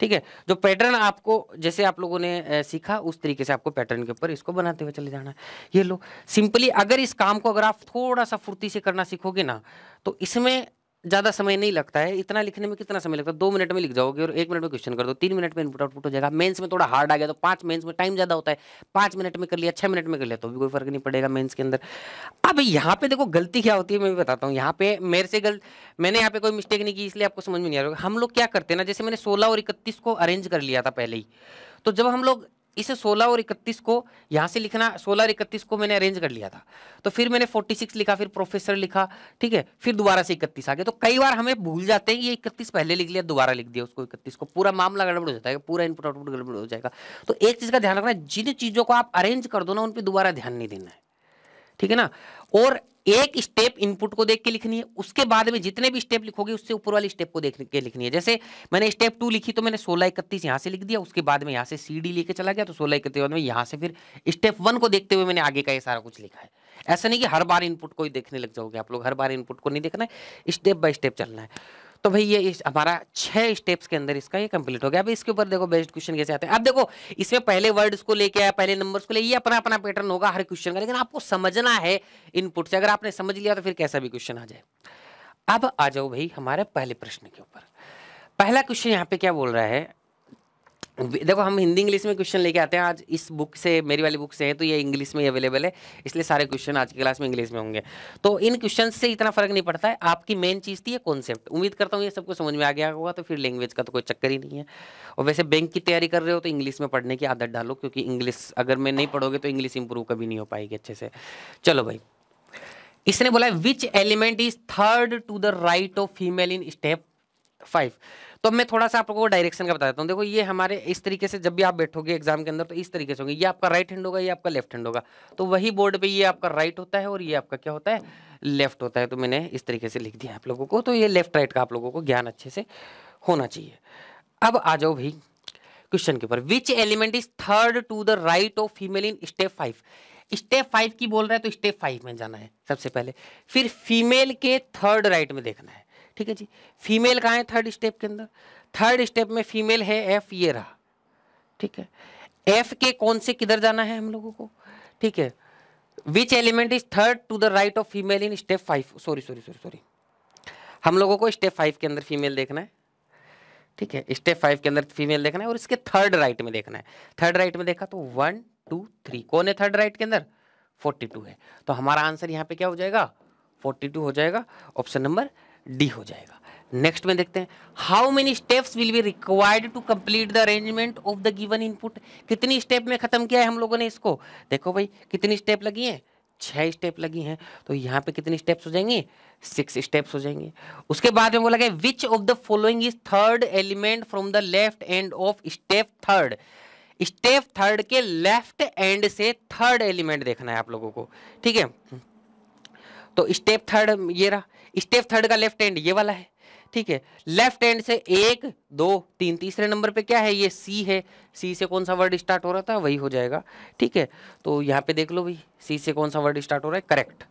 ठीक है जो पैटर्न आपको जैसे आप लोगों ने सीखा उस तरीके से आपको पैटर्न के ऊपर इसको बनाते हुए चले जाना ये लो सिंपली अगर इस काम को अगर आप थोड़ा सा फुर्ती से करना सीखोगे ना तो इसमें ज़्यादा समय नहीं लगता है इतना लिखने में कितना समय लगता है दो मिनट में लिख जाओगे और एक मिनट में क्वेश्चन कर दो तीन मिनट में इनपुट आउटपुट हो जाएगा मेंस में थोड़ा हार्ड आ गया तो पाँच मेंस में टाइम ज़्यादा होता है पाँच मिनट में कर लिया छः मिनट में कर लिया तो भी कोई फर्क नहीं पड़ेगा मेन्स के अंदर अब यहाँ पे देखो गलती क्या होती है मैं भी बताता हूँ यहाँ पे मेरे से गलत मैंने यहाँ पे कोई मिस्टेक नहीं की इसलिए आपको समझ में नहीं आ रहा हम लोग क्या करते हैं ना जैसे मैंने सोलह और इकतीस को अरेंज कर लिया था पहले ही तो जब हम लोग इसे 16 और 31 को यहाँ से लिखना 16 और 31 को मैंने अरेंज कर लिया था तो फिर मैंने 46 लिखा फिर प्रोफेसर लिखा ठीक है फिर दोबारा से 31 आ गया तो कई बार हमें भूल जाते हैं ये 31 पहले लिख लिया दोबारा लिख दिया उसको 31 को पूरा मामला गड़बड़ हो जाता है पूरा इनपुट आउटपुट गड़बड़ हो जाएगा तो एक चीज़ का ध्यान रखना जिन चीज़ों को आप अरेंज कर दो ना उन पर दोबारा ध्यान नहीं देना है ठीक है ना और एक स्टेप इनपुट को देख के लिखनी है उसके बाद में जितने भी स्टेप लिखोगे उससे ऊपर वाली स्टेप को देख के लिखनी है जैसे मैंने स्टेप टू लिखी तो मैंने सोलह इकतीस यहाँ से लिख दिया उसके बाद में यहाँ से सी डी लेके चला गया तो सोलह इकतीस बाद में यहाँ से फिर स्टेप वन को देखते हुए मैंने आगे का ये सारा कुछ लिखा है ऐसा नहीं कि हर बार इनपुट को ही देखने लग जाओगे आप लोग हर बार इनपुट को नहीं देखना है स्टेप बाय स्टेप चलना है तो भाई ये हमारा छह स्टेप्स के अंदर इसका ये कंप्लीट हो गया अब इसके ऊपर देखो बेस्ट क्वेश्चन कैसे आते हैं अब देखो इसमें पहले वर्ड्स को लेके आया पहले नंबर्स को ले ये अपना अपना पैटर्न होगा हर क्वेश्चन का लेकिन आपको समझना है इनपुट से अगर आपने समझ लिया तो फिर कैसा भी क्वेश्चन आ जाए अब आ जाओ भाई हमारे पहले प्रश्न के ऊपर पहला क्वेश्चन यहाँ पे क्या बोल रहा है देखो हम हिंदी इंग्लिश में क्वेश्चन लेके आते हैं आज इस बुक से मेरी वाली बुक से है तो ये इंग्लिश में अवेलेबल है इसलिए सारे क्वेश्चन आज की क्लास में इंग्लिश में होंगे तो इन क्वेश्चन से इतना फर्क नहीं पड़ता है आपकी मेन चीज़ थी ये कॉन्सेप्ट उम्मीद करता हूँ ये सबको समझ में आ गया होगा तो फिर लैंग्वेज का तो कोई चक्कर ही नहीं है और वैसे बैंक की तैयारी कर रहे हो तो इंग्लिश में पढ़ने की आदत डालो क्योंकि इंग्लिश अगर मैं नहीं पढ़ोगे तो इंग्लिश इंप्रूव कभी नहीं हो पाएगी अच्छे से चलो भाई इसने बोला which element is third to the right of female in step five तो मैं थोड़ा सा आपको डायरेक्शन का बताता हूँ देखो ये हमारे इस तरीके से जब भी आप बैठोगे एग्जाम के अंदर तो इस तरीके से होंगे ये आपका राइट हैंड होगा ये आपका लेफ्ट हैंड होगा तो वही बोर्ड पर ये आपका राइट होता है और ये आपका क्या होता है लेफ्ट होता है तो मैंने इस तरीके से लिख दिया आप लोगों को तो ये लेफ्ट राइट का आप लोगों को ज्ञान अच्छे से होना चाहिए अब आ जाओ भाई क्वेश्चन के ऊपर which element is third to the right of female in step five step five की बोल रहा है तो स्टेप फाइव में जाना है सबसे पहले फिर फीमेल के थर्ड राइट में देखना है ठीक है जी फीमेल कहाँ है थर्ड स्टेप के अंदर थर्ड स्टेप में फीमेल है एफ ये रहा ठीक है एफ के कौन से किधर जाना है हम लोगों को ठीक है which element is third to the right of female in step five sorry sorry sorry sorry हम लोगों को स्टेप फाइव के अंदर फीमेल देखना है ठीक है स्टेप फाइव के अंदर फीमेल देखना है और इसके थर्ड राइट में देखना है थर्ड राइट में देखा तो वन टू थ्री कौन है थर्ड राइट के अंदर फोर्टी टू है तो हमारा आंसर यहाँ पे क्या हो जाएगा फोर्टी टू हो जाएगा ऑप्शन नंबर डी हो जाएगा नेक्स्ट में देखते हैं how many steps will be required to complete the arrangement of the given input कितनी स्टेप में खत्म किया है हम लोगों ने इसको देखो भाई कितनी स्टेप लगी है छह स्टेप लगी हैं तो यहाँ पे कितनी स्टेप्स हो जाएंगे सिक्स स्टेप्स हो जाएंगे उसके बाद में बोला गया which of the following is third element from the left end of step third step third के लेफ्ट एंड से थर्ड एलिमेंट देखना है आप लोगों को ठीक है तो स्टेप थर्ड ये रहा स्टेप थर्ड का लेफ्ट हैंड ये वाला है ठीक है लेफ्ट एंड से एक दो तीन तीसरे नंबर पे क्या है ये सी है सी से कौन सा वर्ड स्टार्ट हो रहा था वही हो जाएगा ठीक है तो यहाँ पे देख लो भाई सी से कौन सा वर्ड स्टार्ट हो रहा है करेक्ट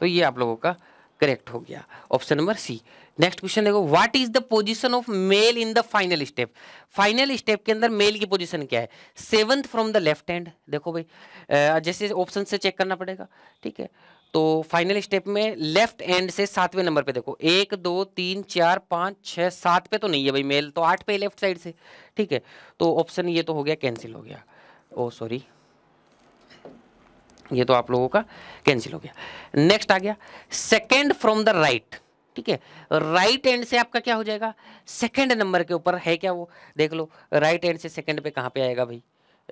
तो ये आप लोगों का करेक्ट हो गया option number C next question देखो what is the position of male in the final step final step के अंदर मेल की पोजीशन क्या है seventh from the left hand देखो भाई जैसे ऑप्शन से चेक करना पड़ेगा ठीक है तो फाइनल स्टेप में लेफ्ट एंड से सातवें नंबर पे देखो एक दो तीन चार पाँच छः सात पे तो नहीं है भाई मेल तो आठ पे लेफ्ट साइड से ठीक है तो ऑप्शन ये तो हो गया कैंसिल हो गया ओ सॉरी ये तो आप लोगों का कैंसिल हो गया नेक्स्ट आ गया सेकेंड फ्रॉम द राइट ठीक है राइट एंड से आपका क्या हो जाएगा सेकेंड नंबर के ऊपर है क्या वो देख लो राइट एंड से सेकेंड पे कहाँ पे आएगा भाई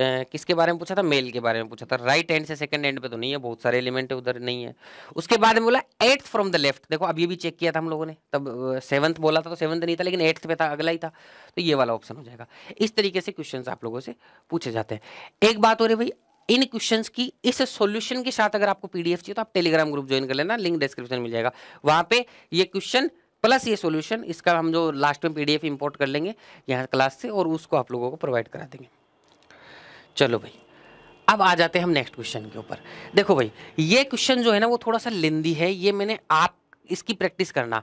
किसके बारे में पूछा था मेल के बारे में पूछा था राइट हैंड से सेकंड हैंड पे तो नहीं है बहुत सारे एलिमेंट है उधर नहीं है उसके बाद में बोला एट्थ फ्रॉम द लेफ्ट देखो अभी भी चेक किया था हम लोगों ने तब सेवंथ बोला था तो सेवंथ नहीं था लेकिन एट्थ पे था अगला ही था तो ये वाला ऑप्शन हो जाएगा इस तरीके से क्वेश्चन आप लोगों से पूछे जाते हैं एक बात हो रही भाई इन क्वेश्चन की इस सोल्यूशन के साथ अगर आपको पीडीएफ चाहिए तो आप टेलीग्राम ग्रुप ज्वाइन कर लेना लिंक डिस्क्रिप्शन मिल जाएगा वहां पे ये क्वेश्चन प्लस ये सॉल्यूशन इसका हम जो लास्ट में पीडीएफ इंपोर्ट कर लेंगे यहाँ क्लास से और उसको आप लोगों को प्रोवाइड करा देंगे चलो भाई अब आ जाते हैं हम नेक्स्ट क्वेश्चन के ऊपर देखो भाई ये क्वेश्चन जो है ना वो थोड़ा सा लेंदी है ये मैंने आप इसकी प्रैक्टिस करना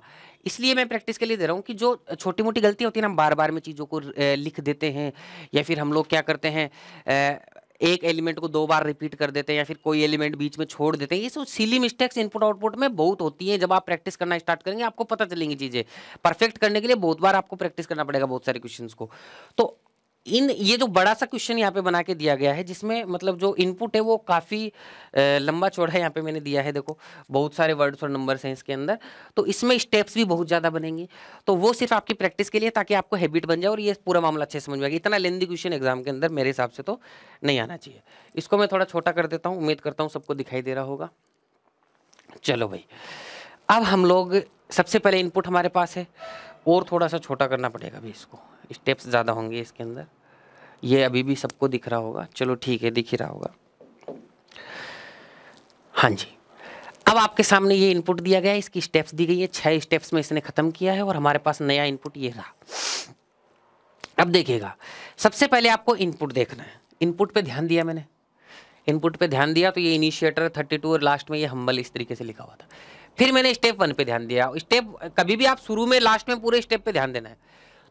इसलिए मैं प्रैक्टिस के लिए दे रहा हूँ कि जो छोटी मोटी गलतियाँ होती है ना हम बार बार में चीज़ों को लिख देते हैं या फिर हम लोग क्या करते हैं एक एलिमेंट को दो बार रिपीट कर देते हैं या फिर कोई एलिमेंट बीच में छोड़ देते हैं ये सब सिली मिस्टेक्स इनपुट आउटपुट में बहुत होती हैं जब आप प्रैक्टिस करना स्टार्ट करेंगे आपको पता चलेंगी चीज़ें परफेक्ट करने के लिए बहुत बार आपको प्रैक्टिस करना पड़ेगा बहुत सारे क्वेश्चन को तो इन ये जो बड़ा सा क्वेश्चन यहाँ पे बना के दिया गया है जिसमें मतलब जो इनपुट है वो काफ़ी लंबा चौड़ा है यहाँ पे मैंने दिया है देखो बहुत सारे वर्ड्स और नंबर्स हैं इसके अंदर तो इसमें स्टेप्स भी बहुत ज़्यादा बनेंगे तो वो सिर्फ आपकी प्रैक्टिस के लिए ताकि आपको हैबिट बन जाए और ये पूरा मामला अच्छे समझ में आएगा इतना लेंदी क्वेश्चन एग्जाम के अंदर मेरे हिसाब से तो नहीं आना चाहिए इसको मैं थोड़ा छोटा कर देता हूँ उम्मीद करता हूँ सबको दिखाई दे रहा होगा चलो भाई अब हम लोग सबसे पहले इनपुट हमारे पास है और थोड़ा सा छोटा करना पड़ेगा भी इसको स्टेप्स ज़्यादा होंगे इसके अंदर ये अभी भी सबको दिख रहा होगा चलो ठीक है दिख ही रहा होगा हाँ जी अब आपके सामने ये इनपुट दिया गया है इसकी स्टेप्स दी गई है छह स्टेप्स में इसने ख़त्म किया है और हमारे पास नया इनपुट ये रहा अब देखिएगा सबसे पहले आपको इनपुट देखना है इनपुट पे ध्यान दिया मैंने इनपुट पे ध्यान दिया तो ये इनिशिएटर 32 और लास्ट में ये हम्बल इस तरीके से लिखा हुआ था फिर मैंने स्टेप वन पे ध्यान दिया स्टेप कभी भी आप शुरू में लास्ट में पूरे स्टेप पे ध्यान देना है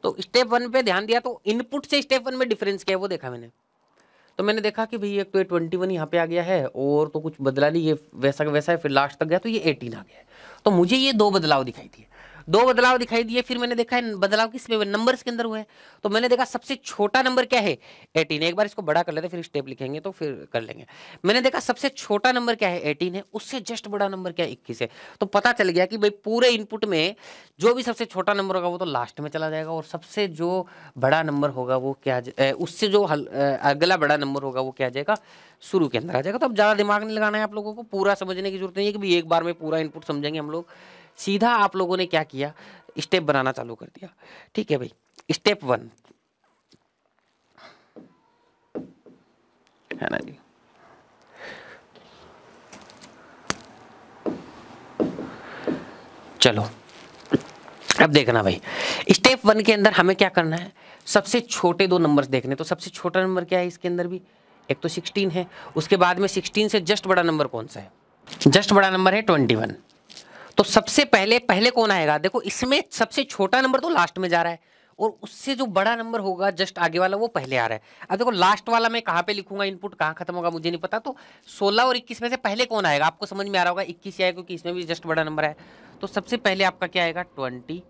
तो स्टेप वन पे ध्यान दिया तो इनपुट से स्टेप वन में डिफरेंस क्या है वो देखा मैंने तो मैंने देखा कि भाई एक तो ये ट्वेंटी वन यहाँ पे आ गया है और तो कुछ बदला नहीं ये वैसा वैसा है फिर लास्ट तक गया तो ये एटीन आ गया है तो मुझे ये दो बदलाव दिखाई दिए दो बदलाव दिखाई दिए फिर मैंने देखा है बदलाव किस में नंबर के अंदर हुए हैं तो मैंने देखा सबसे छोटा नंबर क्या है एटीन एक बार इसको बड़ा कर लेते फिर स्टेप लिखेंगे तो फिर कर लेंगे मैंने देखा सबसे छोटा नंबर क्या है एटीन है उससे जस्ट बड़ा नंबर क्या है इक्कीस है तो पता चल गया कि भाई पूरे इनपुट में जो भी सबसे छोटा नंबर होगा वो तो लास्ट में चला जाएगा और सबसे जो बड़ा नंबर होगा वो क्या उससे जो अगला बड़ा नंबर होगा वो क्या आ जाएगा शुरू के अंदर आ जाएगा तो अब ज़्यादा दिमाग नहीं लगाना है आप लोगों को पूरा समझने की जरूरत नहीं है कि भाई एक बार में पूरा इनपुट समझेंगे हम लोग सीधा आप लोगों ने क्या किया स्टेप बनाना चालू कर दिया ठीक है भाई स्टेप वन है ना जी चलो अब देखना भाई स्टेप वन के अंदर हमें क्या करना है सबसे छोटे दो नंबर्स देखने तो सबसे छोटा नंबर क्या है इसके अंदर भी एक तो सिक्सटीन है उसके बाद में सिक्सटीन से जस्ट बड़ा नंबर कौन सा है जस्ट बड़ा नंबर है ट्वेंटी वन तो सबसे पहले पहले कौन आएगा देखो इसमें सबसे छोटा नंबर तो लास्ट में जा रहा है और उससे जो बड़ा नंबर होगा जस्ट आगे वाला वो पहले आ रहा है अब देखो लास्ट वाला मैं कहाँ पे लिखूंगा इनपुट कहाँ खत्म होगा मुझे नहीं पता तो 16 और 21 में से पहले कौन आएगा आपको समझ में आ रहा होगा 21 ही आएगा क्योंकि इसमें भी जस्ट बड़ा नंबर है तो सबसे पहले आपका क्या आएगा ट्वेंटी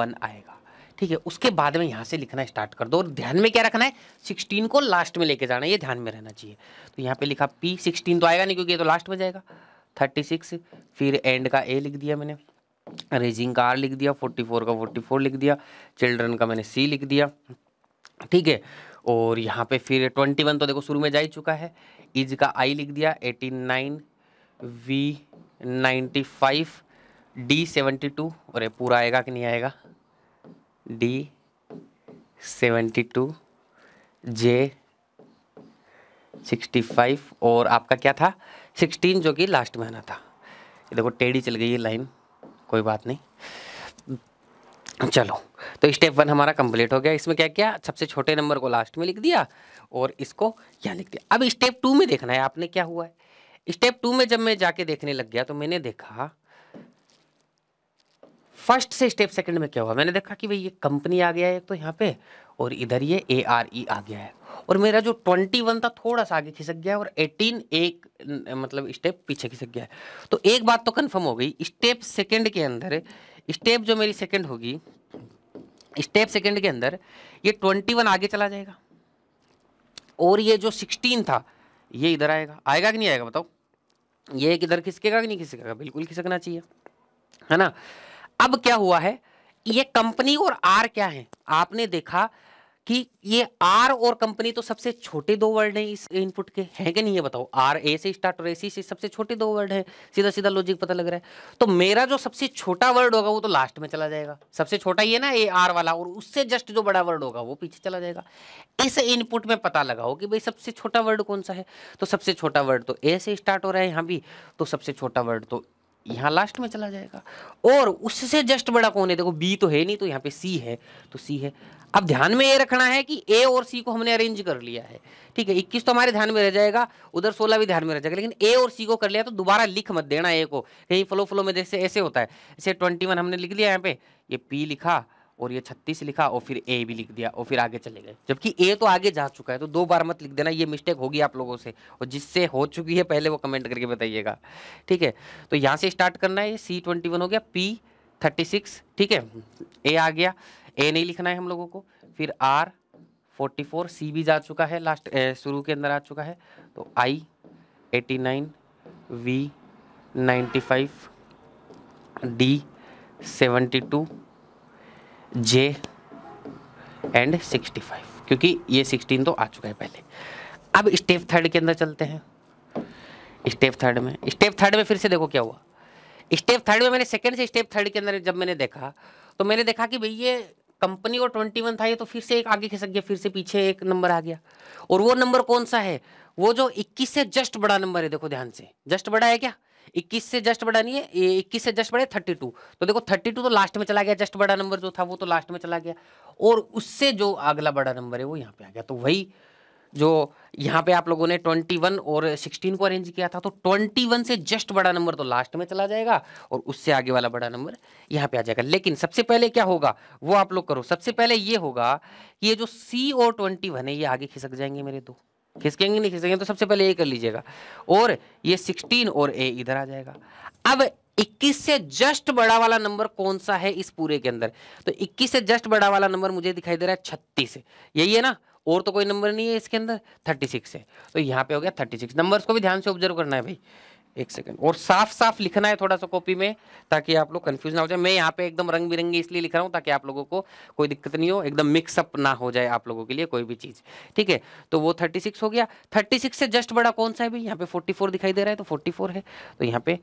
आएगा ठीक है उसके बाद में यहाँ से लिखना स्टार्ट कर दो और ध्यान में क्या रखना है सिक्सटीन को लास्ट में लेके जाना है ये ध्यान में रहना चाहिए तो यहाँ पे लिखा पी सिक्सटीन तो आएगा नहीं क्योंकि ये तो लास्ट में जाएगा थर्टी सिक्स फिर एंड का ए लिख दिया मैंने रेजिंग का आर लिख दिया फोर्टी फोर का फोर्टी फोर लिख दिया चिल्ड्रन का मैंने सी लिख दिया ठीक है और यहाँ पे फिर ट्वेंटी वन तो देखो शुरू में जा ही चुका है इज का आई लिख दिया eighty nine V ninety five D seventy two और ये पूरा आएगा कि नहीं आएगा D seventy two J sixty five और आपका क्या था सिक्सटीन जो कि लास्ट में आना था ये देखो टेढ़ी चल गई है लाइन कोई बात नहीं चलो तो स्टेप वन हमारा कंप्लीट हो गया इसमें क्या किया सबसे छोटे नंबर को लास्ट में लिख दिया और इसको यहाँ लिख दिया अब स्टेप टू में देखना है आपने क्या हुआ है स्टेप टू में जब मैं जाके देखने लग गया तो मैंने देखा फर्स्ट से स्टेप सेकंड में क्या हुआ मैंने देखा कि भाई ये कंपनी आ गया है तो यहाँ पे और इधर ये ए आर ई आ गया है और मेरा जो ट्वेंटी वन था थोड़ा सा आगे खिसक गया और एटीन एक मतलब स्टेप पीछे खिसक गया है तो एक बात तो कन्फर्म हो गई स्टेप सेकेंड के अंदर स्टेप जो मेरी सेकेंड होगी स्टेप सेकेंड के अंदर ये ट्वेंटी वन आगे चला जाएगा और ये जो सिक्सटीन था ये इधर आएगा आएगा कि नहीं आएगा बताओ ये किधर खिसकेगा कि नहीं खिसकेगा बिल्कुल खिसकना चाहिए है ना अब क्या हुआ है ये कंपनी और आर क्या है आपने देखा कि ये आर और कंपनी तो सबसे छोटे दो वर्ड हैं इस इनपुट के हैं कि नहीं है बताओ आर ए से स्टार्ट और ए सी से सबसे छोटे दो वर्ड हैं सीधा सीधा लॉजिक पता लग रहा है तो मेरा जो सबसे छोटा वर्ड होगा वो तो लास्ट में चला जाएगा सबसे छोटा ही है ना ए आर वाला और उससे जस्ट जो बड़ा वर्ड होगा वो पीछे चला जाएगा इस इनपुट में पता लगाओ कि भाई सबसे छोटा वर्ड कौन सा है तो सबसे छोटा वर्ड तो ए से स्टार्ट हो रहा है यहाँ भी तो सबसे छोटा वर्ड तो यहाँ लास्ट में चला जाएगा और उससे जस्ट बड़ा कौन है देखो बी तो है नहीं तो यहाँ पे सी है तो सी है अब ध्यान में ये रखना है कि ए और सी को हमने अरेंज कर लिया है ठीक है 21 तो हमारे ध्यान में रह जाएगा उधर 16 भी ध्यान में रह जाएगा लेकिन ए और सी को कर लिया तो दोबारा लिख मत देना ए को कहीं फ्लो फ्लो में जैसे ऐसे होता है जैसे 21 हमने लिख लिया यहाँ पे ये पी लिखा और ये छत्तीस लिखा और फिर ए भी लिख दिया और फिर आगे चले गए जबकि ए तो आगे जा चुका है तो दो बार मत लिख देना ये मिस्टेक होगी आप लोगों से और जिससे हो चुकी है पहले वो कमेंट करके बताइएगा ठीक है तो यहाँ से स्टार्ट करना है सी ट्वेंटी वन हो गया पी थर्टी सिक्स ठीक है ए आ गया ए नहीं लिखना है हम लोगों को फिर आर फोर्टी फोर सी भी जा चुका है लास्ट शुरू के अंदर आ चुका है तो I eighty nine V ninety five D seventy two J and sixty five क्योंकि ये सिक्सटीन तो आ चुका है पहले अब स्टेप थर्ड के अंदर चलते हैं स्टेप थर्ड में स्टेप थर्ड में फिर से देखो क्या हुआ स्टेप थर्ड में मैंने सेकंड से स्टेप थर्ड के अंदर जब मैंने देखा तो मैंने देखा कि भाई ये कंपनी और ट्वेंटी वन था ये तो फिर से एक आगे खिसक गया फिर से पीछे एक नंबर आ गया और वो नंबर कौन सा है वो जो इक्कीस से जस्ट बड़ा नंबर है देखो ध्यान से जस्ट बड़ा है क्या इक्कीस से जस्ट बड़ा नहीं है इक्कीस से जस्ट बड़े थर्टी टू तो देखो थर्टी टू तो लास्ट में चला गया जस्ट बड़ा नंबर जो था वो तो लास्ट में चला गया और उससे जो अगला बड़ा नंबर है वो यहाँ पे आ गया तो वही जो यहाँ पे आप लोगों ने 21 और 16 को अरेंज किया था तो 21 से जस्ट बड़ा नंबर तो लास्ट में चला जाएगा और उससे आगे वाला बड़ा नंबर यहाँ पे आ जाएगा लेकिन सबसे पहले क्या होगा वो आप लोग करो सबसे पहले ये होगा कि ये जो सी और 21 है ये आगे खिसक जाएंगे मेरे दो खिसकेंगे नहीं खिसकेंगे तो सबसे पहले ए कर लीजिएगा और ये सिक्सटीन और ए इधर आ जाएगा अब 21 से जस्ट बड़ा वाला नंबर कौन सा है इस पूरे के अंदर तो 21 से जस्ट बड़ा वाला नंबर मुझे दिखाई दे रहा है छत्तीस यही है ना और तो कोई नंबर नहीं है इसके अंदर 36 है तो यहाँ पे हो गया 36 नंबर्स को भी ध्यान से ऑब्जर्व करना है भाई एक सेकंड और साफ साफ लिखना है थोड़ा सा कॉपी में ताकि आप लोग कंफ्यूज ना हो जाए मैं यहाँ पे एकदम रंग बिरंगी इसलिए लिख रहा हूँ ताकि आप लोगों को कोई दिक्कत नहीं हो एकदम मिक्सअप ना हो जाए आप लोगों के लिए कोई भी चीज़ ठीक है तो वो थर्टी सिक्स हो गया थर्टी सिक्स से जस्ट बड़ा कौन सा है भाई यहाँ पे फोर्टी फोर दिखाई दे रहा है तो फोर्टी फोर है तो यहाँ पे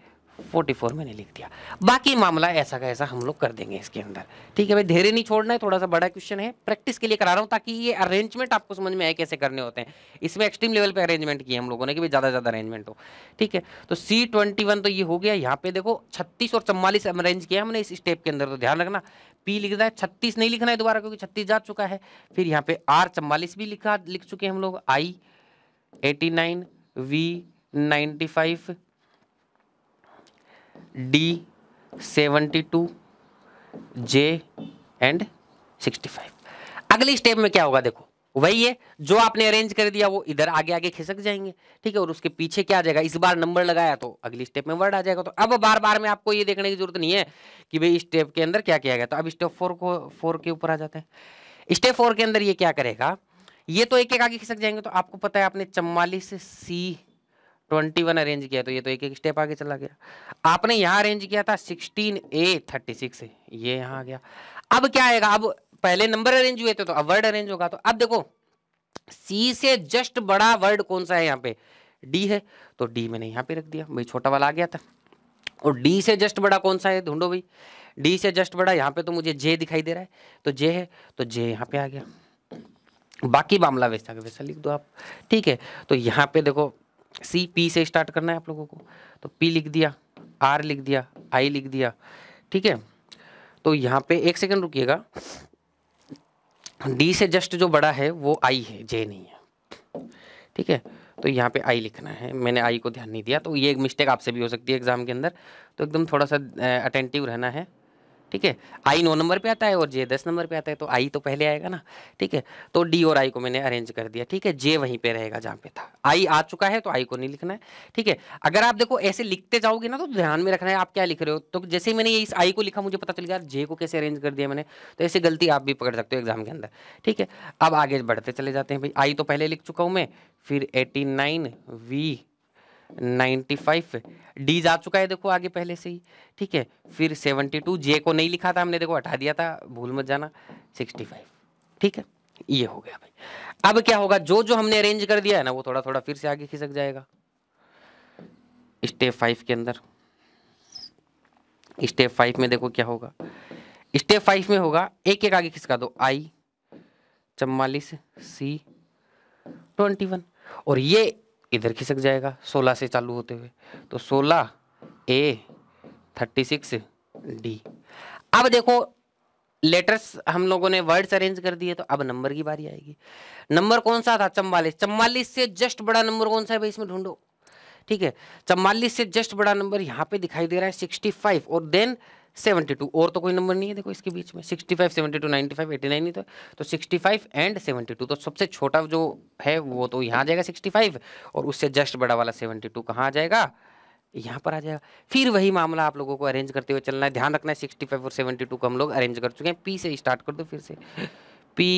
44 मैंने लिख दिया बाकी मामला ऐसा का ऐसा हम लोग कर देंगे इसके अंदर ठीक है भाई धैर्य नहीं छोड़ना है थोड़ा सा बड़ा क्वेश्चन है प्रैक्टिस के लिए करा रहा हूँ ताकि ये अरेंजमेंट आपको समझ में आए कैसे करने होते हैं इसमें एक्सट्रीम लेवल पे अरेंजमेंट किए हम लोगों ने कि भाई ज़्यादा ज़्यादा अरेंजमेंट हो ठीक है तो सी तो ये हो गया यहाँ पे देखो छत्तीस और चम्बालीस अरेंज किया हमने इस स्टेप के अंदर तो ध्यान रखना पी लिखना है छत्तीस नहीं लिखना है दोबारा क्योंकि छत्तीस जा चुका है फिर यहाँ पे आर चम्बालीस भी लिखा लिख चुके हैं हम लोग I eighty nine V ninety five D seventy two J and sixty five अगली स्टेप में क्या होगा देखो वही है जो आपने अरेंज कर दिया वो इधर आगे आगे खिसक जाएंगे ठीक है और उसके पीछे क्या आ जाएगा इस बार नंबर लगाया तो अगली स्टेप में वर्ड आ जाएगा तो अब बार बार में आपको ये देखने की जरूरत नहीं है कि भाई स्टेप के अंदर क्या किया गया तो अब स्टेप फोर को फोर के ऊपर आ जाते हैं स्टेप फोर के अंदर ये क्या करेगा ये तो एक एक आगे खिसक जाएंगे तो आपको पता है आपने चम्वालीस सी ट्वेंटी वन अरेंज किया तो ये तो एक एक स्टेप आगे चला गया आपने यहाँ अरेंज किया था सिक्सटीन ए थर्टी सिक्स ये यहाँ आ गया अब क्या आएगा अब पहले नंबर अरेंज हुए थे तो अब वर्ड अरेंज होगा तो अब देखो सी से जस्ट बड़ा वर्ड कौन सा है यहाँ पे डी है तो डी मैंने यहाँ पे रख दिया भाई छोटा वाला आ गया था और डी से जस्ट बड़ा कौन सा है ढूंढो भाई डी से जस्ट बड़ा यहाँ पे तो मुझे जे दिखाई दे रहा है तो जे है तो जे यहाँ पे आ गया बाकी मामला वैसा वैसा लिख दो आप ठीक है तो यहाँ पे देखो सी पी से स्टार्ट करना है आप लोगों को तो पी लिख दिया आर लिख दिया आई लिख दिया ठीक है तो यहाँ पे एक सेकंड रुकिएगा डी से जस्ट जो बड़ा है वो आई है जे नहीं है ठीक है तो यहाँ पे आई लिखना है मैंने आई को ध्यान नहीं दिया तो ये एक मिस्टेक आपसे भी हो सकती है एग्ज़ाम के अंदर तो एकदम थोड़ा सा अटेंटिव रहना है ठीक है आई नौ नंबर पे आता है और जे दस नंबर पे आता है तो आई तो पहले आएगा ना ठीक है तो डी और आई को मैंने अरेंज कर दिया ठीक है जे वहीं पे रहेगा जहाँ पे था आई आ चुका है तो आई को नहीं लिखना है ठीक है अगर आप देखो ऐसे लिखते जाओगे ना तो ध्यान में रखना है आप क्या लिख रहे हो तो जैसे ही मैंने ये इस आई को लिखा मुझे पता चल गया जे को कैसे अरेंज कर दिया मैंने तो ऐसी गलती आप भी पकड़ सकते हो एग्जाम के अंदर ठीक है अब आगे बढ़ते चले जाते हैं भाई आई तो पहले लिख चुका हूँ मैं फिर eighty nine V ninety five D जा चुका है देखो आगे पहले से ही ठीक है फिर सेवेंटी टू जे को नहीं लिखा था हमने देखो हटा दिया था भूल मत जाना सिक्सटी फाइव ठीक है ये हो गया भाई अब क्या होगा जो जो हमने अरेंज कर दिया है ना वो थोड़ा थोड़ा फिर से आगे खिसक जाएगा स्टेप फाइव के अंदर स्टेप फाइव में देखो क्या होगा स्टेप फाइव में होगा एक एक आगे खिसका दो आई चम्वालीस सी ट्वेंटी वन और ये इधर खिसक जाएगा सोलह से चालू होते हुए तो सोलह ए थर्टी सिक्स डी अब देखो लेटर्स हम लोगों ने वर्ड्स अरेंज कर दिए तो अब नंबर की बारी आएगी नंबर कौन सा था चम्बालीस चम्वालीस से जस्ट बड़ा नंबर कौन सा है भाई इसमें ढूंढो ठीक है चम्वालीस से जस्ट बड़ा नंबर यहाँ पे दिखाई दे रहा है सिक्सटी फाइव और देन सेवेंटी टू और तो कोई नंबर नहीं है देखो इसके बीच में sixty five seventy two ninety five eighty nine ही तो तो sixty five and seventy two तो सबसे छोटा जो है वो तो यहाँ आ जाएगा सिक्सटी फाइव और उससे जस्ट बड़ा वाला सेवेंटी टू कहाँ आ जाएगा यहाँ पर आ जाएगा फिर वही मामला आप लोगों को अरेंज करते हुए चलना है ध्यान रखना है सिक्सटी फाइव और सेवेंटी टू को हम लोग अरेंज कर चुके हैं पी से स्टार्ट कर दो फिर से P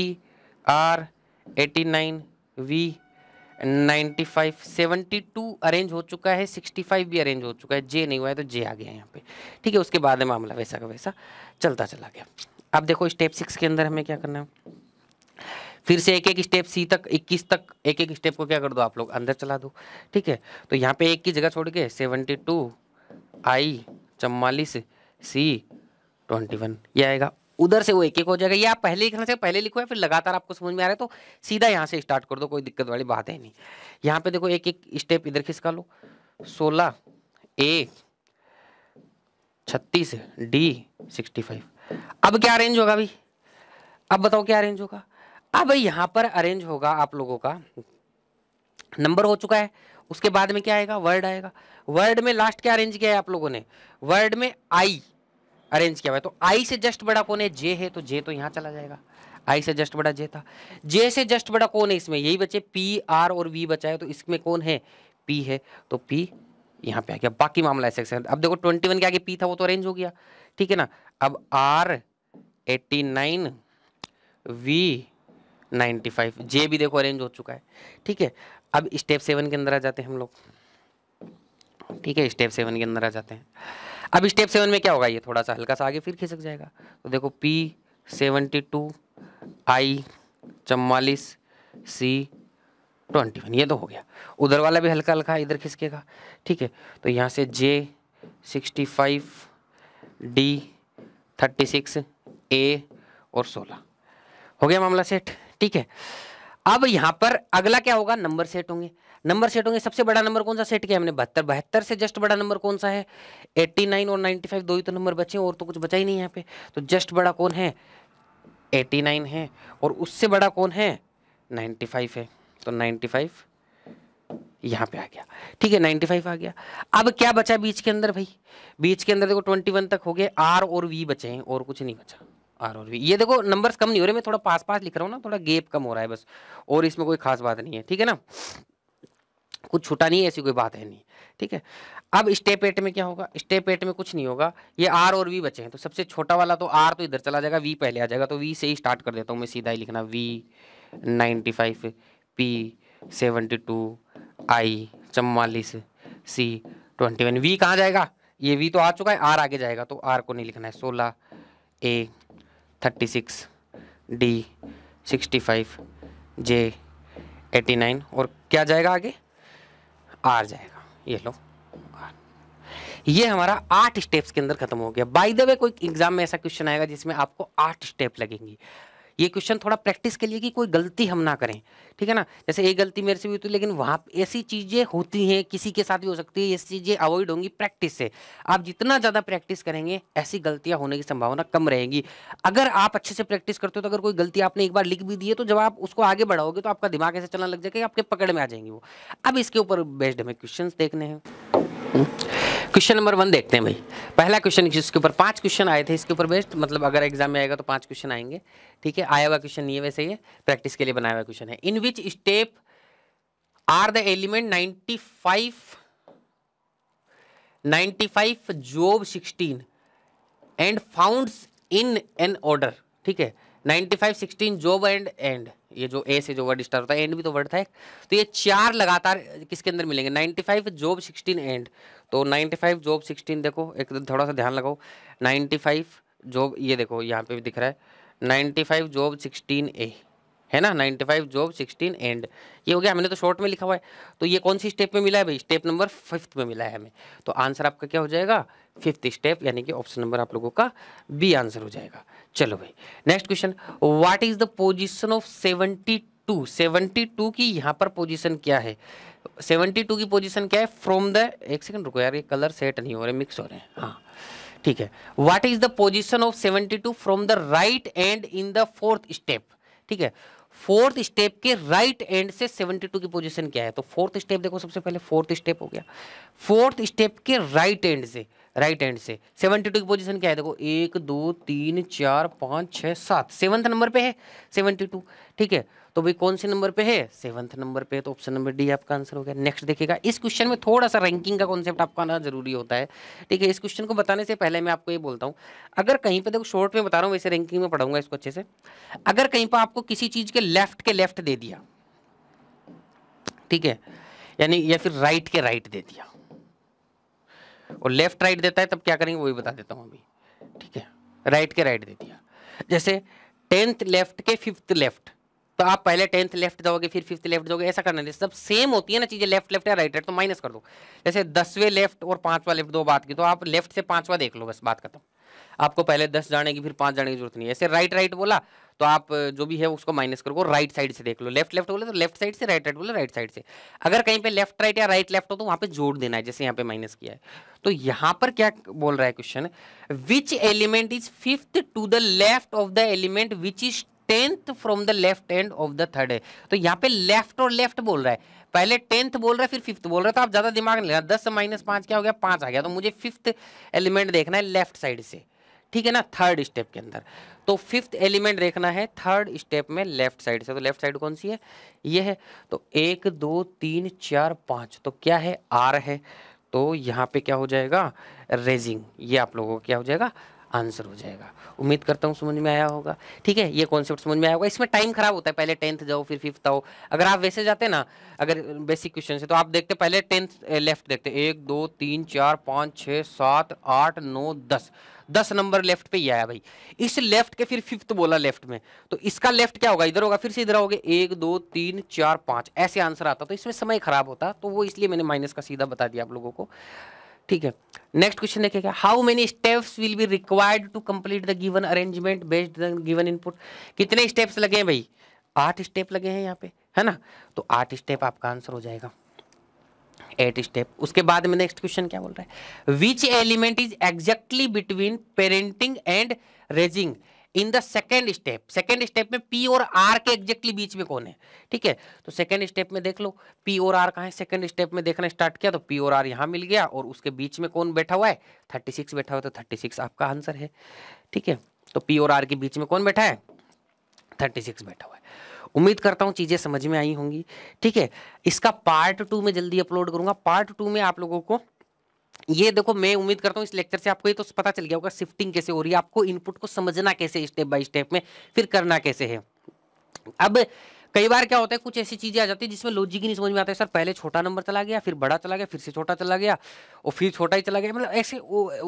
R eighty nine V ninety five seventy two arrange हो चुका है सिक्सटी फाइव भी अरेंज हो चुका है जे नहीं हुआ है तो जे आ गया है यहाँ पे ठीक है उसके बाद में मामला वैसा का वैसा चलता चला गया अब देखो स्टेप सिक्स के अंदर हमें क्या करना है फिर से एक एक स्टेप सी तक इक्कीस तक एक एक स्टेप को क्या कर दो आप लोग अंदर चला दो ठीक है तो यहाँ पे एक की जगह छोड़ के सेवेंटी टू आई चम्मालीस सी ट्वेंटी वन ये आएगा उधर से वो एक एक हो जाएगा या पहले लिखना से पहले लिखो या फिर लगातार आपको समझ में आ रहा है तो सीधा यहाँ से स्टार्ट कर दो कोई दिक्कत वाली बात है नहीं यहाँ पे देखो एक एक स्टेप इधर खिसका लो सोलह ए छत्तीस डी सिक्सटी फाइव अब क्या अरेंज होगा भाई अब बताओ क्या अरेंज होगा अब यहाँ पर अरेंज होगा आप लोगों का नंबर हो चुका है उसके बाद में क्या आएगा वर्ड आएगा वर्ड में लास्ट क्या अरेंज किया है आप लोगों ने वर्ड में आई अरेंज किया हुआ है तो आई से जस्ट बड़ा कौन है जे है तो जे तो यहाँ चला जाएगा आई से जस्ट बड़ा जे था जे से जस्ट बड़ा कौन है इसमें यही बचे पी आर और वी बचा है तो इसमें कौन है पी है तो पी यहाँ पे आ गया बाकी मामला ऐसे अब देखो ट्वेंटी वन के आगे पी था वो तो अरेंज हो गया ठीक है ना अब R eighty nine V ninety five J भी देखो अरेंज हो चुका है ठीक है अब स्टेप सेवन के अंदर आ जाते हैं हम लोग ठीक है स्टेप सेवन के अंदर आ जाते हैं अब स्टेप सेवन में क्या होगा ये थोड़ा सा हल्का सा आगे फिर खिसक जाएगा तो देखो पी सेवेंटी टू आई चवालीस सी ट्वेंटी वन ये तो हो गया उधर वाला भी हल्का हल्का इधर खिसकेगा ठीक है तो यहाँ से J sixty five D thirty six A और सोलह हो गया मामला सेट ठीक है अब यहाँ पर अगला क्या होगा नंबर सेट होंगे नंबर सेट होंगे सबसे बड़ा नंबर कौन सा सेट किया हमने बहत्तर बहत्तर से जस्ट बड़ा नंबर कौन सा है एट्टी नाइन और नाइन्टी फाइव दो ही तो नंबर बचे और तो कुछ बचा ही नहीं यहाँ पे तो जस्ट बड़ा कौन है एट्टी नाइन है और उससे बड़ा कौन है नाइन्टी फाइव है तो नाइन्टी फाइव यहाँ पे आ गया ठीक है नाइन्टी फाइव आ गया अब क्या बचा बीच के अंदर भाई बीच के अंदर देखो ट्वेंटी वन तक हो गए आर और वी बचे हैं और कुछ नहीं बचा आर और वी ये देखो नंबर्स कम नहीं हो रहे मैं थोड़ा पास पास लिख रहा हूँ ना थोड़ा गेप कम हो रहा है बस और इसमें कोई खास बात नहीं है ठीक है ना कुछ छूटा नहीं ऐसी कोई बात है नहीं ठीक है अब स्टेप एट में क्या होगा स्टेप एट में कुछ नहीं होगा ये आर और वी बचे हैं तो सबसे छोटा वाला तो आर तो इधर चला जाएगा वी पहले आ जाएगा तो वी से ही स्टार्ट कर देता हूँ मैं सीधा ही लिखना V ninety five P seventy two I चवालीस सी ट्वेंटी वन वी कहाँ जाएगा ये वी तो आ चुका है आर आगे जाएगा तो आर को नहीं लिखना है सोलह A thirty six D sixty five J eighty nine और क्या जाएगा आगे आर जाएगा ये लो आर ये हमारा आठ स्टेप्स के अंदर खत्म हो गया बाय द वे कोई एग्जाम में ऐसा क्वेश्चन आएगा जिसमें आपको आठ स्टेप लगेंगी ये क्वेश्चन थोड़ा प्रैक्टिस के लिए कि कोई गलती हम ना करें ठीक है ना जैसे एक गलती मेरे से भी होती है लेकिन वहाँ ऐसी चीज़ें होती हैं किसी के साथ भी हो सकती है ऐसी चीज़ें अवॉइड होंगी प्रैक्टिस से आप जितना ज़्यादा प्रैक्टिस करेंगे ऐसी गलतियाँ होने की संभावना कम रहेगी अगर आप अच्छे से प्रैक्टिस करते हो तो अगर कोई गलती आपने एक बार लिख भी दी है तो जब आप उसको आगे बढ़ाओगे तो आपका दिमाग ऐसे चलना लग जाएगा आपके पकड़ में आ जाएंगे वो अब इसके ऊपर बेस्ड हमें क्वेश्चन देखने हैं क्वेश्चन नंबर वन देखते हैं भाई पहला क्वेश्चन जिसके ऊपर पांच क्वेश्चन आए थे इसके ऊपर बेस्ट मतलब अगर एग्जाम में आएगा तो पांच क्वेश्चन आएंगे ठीक है आया हुआ क्वेश्चन नहीं है वैसे ये प्रैक्टिस के लिए बनाया हुआ क्वेश्चन है in which step are the element five ninety five job sixteen and found in an order ठीक है five sixteen job and and ये जो ए से जो वर्ड स्टार्ट होता है एंड भी तो वर्ड था एक तो ये चार लगातार किसके अंदर मिलेंगे 95 जॉब 16 एंड तो 95 जॉब 16 देखो एक तो थोड़ा सा ध्यान लगाओ 95 जॉब ये देखो यहाँ पे भी दिख रहा है 95 जॉब 16 ए है ना 95 जॉब 16 एंड ये हो गया हमने तो शॉर्ट में लिखा हुआ है तो ये कौन सी स्टेप में मिला है भाई स्टेप नंबर फिफ्थ में मिला है हमें तो आंसर आपका क्या हो जाएगा फिफ्थ स्टेप यानी कि ऑप्शन नंबर आप लोगों का बी आंसर हो जाएगा चलो भाई next question what is the position of 72 two की यहाँ पर पोजीशन क्या है 72 की पोजीशन क्या है फ्रॉम द एक सेकंड रुको यार ये कलर सेट नहीं हो रहे मिक्स हो रहे हैं हाँ ठीक है what is the position of 72 two from the right end in the fourth step ठीक है फोर्थ स्टेप के राइट right एंड से 72 की पोजीशन क्या है तो फोर्थ स्टेप देखो सबसे पहले फोर्थ स्टेप हो गया फोर्थ स्टेप के राइट right एंड से राइट हैंड से सेवेंटी टू की पोजीशन क्या है देखो एक दो तीन चार पाँच छः सात सेवंथ नंबर पे है सेवेंटी टू ठीक है तो भाई कौन से नंबर पे है सेवंथ नंबर पे तो ऑप्शन नंबर डी आपका आंसर हो गया नेक्स्ट देखिएगा इस क्वेश्चन में थोड़ा सा रैंकिंग का कॉन्सेप्ट आपका आना जरूरी होता है ठीक है इस क्वेश्चन को बताने से पहले मैं आपको ये बोलता हूँ अगर कहीं पर देखो शॉर्ट में बता रहा हूँ वैसे रैंकिंग में पढ़ाऊंगा इसको अच्छे से अगर कहीं पर आपको किसी चीज़ के लेफ्ट के लेफ्ट दे दिया ठीक है यानी या फिर राइट के राइट दे दिया और लेफ्ट राइट देता है तब क्या करेंगे वो भी बता देता हूँ अभी ठीक है राइट के राइट दे दिया जैसे टेंथ लेफ्ट के फिफ्थ लेफ्ट तो आप पहले टेंथ लेफ्ट जाओगे फिर फिफ्थ लेफ्ट जाओगे ऐसा करना नहीं सब सेम होती है ना चीज़ें लेफ्ट लेफ्ट या राइट राइट तो माइनस कर दो जैसे दसवें लेफ्ट और पाँचवा लेफ्ट दो बात की तो आप लेफ्ट से पाँचवा देख लो बस बात खत्म आपको पहले दस जाने की फिर पाँच जाने की जरूरत नहीं है ऐसे राइट राइट बोला तो आप जो भी है उसको माइनस करो राइट साइड से देख लो लेफ्ट लेफ्ट बोले तो लेफ्ट साइड से राइट राइट बोले राइट साइड से अगर कहीं पे लेफ्ट राइट या राइट लेफ्ट हो तो वहाँ पे जोड़ देना है जैसे यहाँ पे माइनस किया है तो यहाँ पर क्या बोल रहा है question which element is fifth to the left of the element which is tenth from the left end of the third है तो यहाँ पे लेफ्ट और लेफ्ट बोल रहा है पहले टेंथ बोल रहा है फिर फिफ्थ बोल रहा है तो आप ज़्यादा दिमाग नहीं लगा दस माइनस पांच क्या हो गया पांच आ गया तो मुझे फिफ्थ एलिमेंट देखना है लेफ्ट साइड से ठीक है ना थर्ड स्टेप के अंदर तो फिफ्थ एलिमेंट देखना है थर्ड स्टेप में लेफ्ट साइड से तो लेफ्ट साइड कौन सी है ये है तो एक दो तीन चार पाँच तो क्या है आर है तो यहाँ पे क्या हो जाएगा रेजिंग ये आप लोगों को क्या हो जाएगा आंसर हो जाएगा उम्मीद करता हूँ समझ में आया होगा ठीक है ये कॉन्सेप्ट समझ में आया होगा इसमें टाइम खराब होता है पहले टेंथ जाओ फिर फिफ्थ आओ अगर आप वैसे जाते ना अगर बेसिक क्वेश्चन से तो आप देखते पहले टेंथ लेफ्ट देखते एक दो तीन चार पाँच छः सात आठ नौ दस दस नंबर लेफ्ट पे ही आया भाई इस लेफ्ट के फिर फिफ्थ बोला लेफ्ट में तो इसका लेफ्ट क्या होगा इधर होगा फिर से इधर आओगे एक दो तीन चार पाँच ऐसे आंसर आता तो इसमें समय खराब होता तो वो इसलिए मैंने माइनस का सीधा बता दिया आप लोगों को ठीक है नेक्स्ट क्वेश्चन देखेगा how many steps will be required to complete the given arrangement based given input कितने स्टेप्स लगे हैं भाई आठ स्टेप लगे हैं यहाँ पे है ना तो आठ स्टेप आपका आंसर हो जाएगा एट स्टेप उसके बाद में नेक्स्ट क्वेश्चन क्या बोल रहा है which element is exactly between parenting and raising in the second step second step में पी और आर के एग्जेक्टली बीच में कौन है ठीक है तो सेकेंड स्टेप में देख लो पी और आर कहा है सेकेंड स्टेप में देखना स्टार्ट किया तो पी और आर यहां मिल गया और उसके बीच में कौन बैठा हुआ है थर्टी सिक्स बैठा हुआ है तो थर्टी सिक्स आपका आंसर है ठीक है तो पी और आर के बीच में कौन बैठा है थर्टी सिक्स बैठा हुआ है उम्मीद करता हूँ चीज़ें समझ में आई होंगी ठीक है इसका पार्ट टू में जल्दी अपलोड करूंगा पार्ट टू में आप लोगों को ये देखो मैं उम्मीद करता हूँ इस लेक्चर से आपको ये तो पता चल गया होगा शिफ्टिंग कैसे हो रही है आपको इनपुट को समझना कैसे स्टेप बाय स्टेप में फिर करना कैसे है अब कई बार क्या होता है कुछ ऐसी चीज़ें आ जाती है जिसमें लॉजिक ही नहीं समझ में आता है सर पहले छोटा नंबर चला गया फिर बड़ा चला गया फिर से छोटा चला गया और फिर छोटा ही चला गया मतलब ऐसे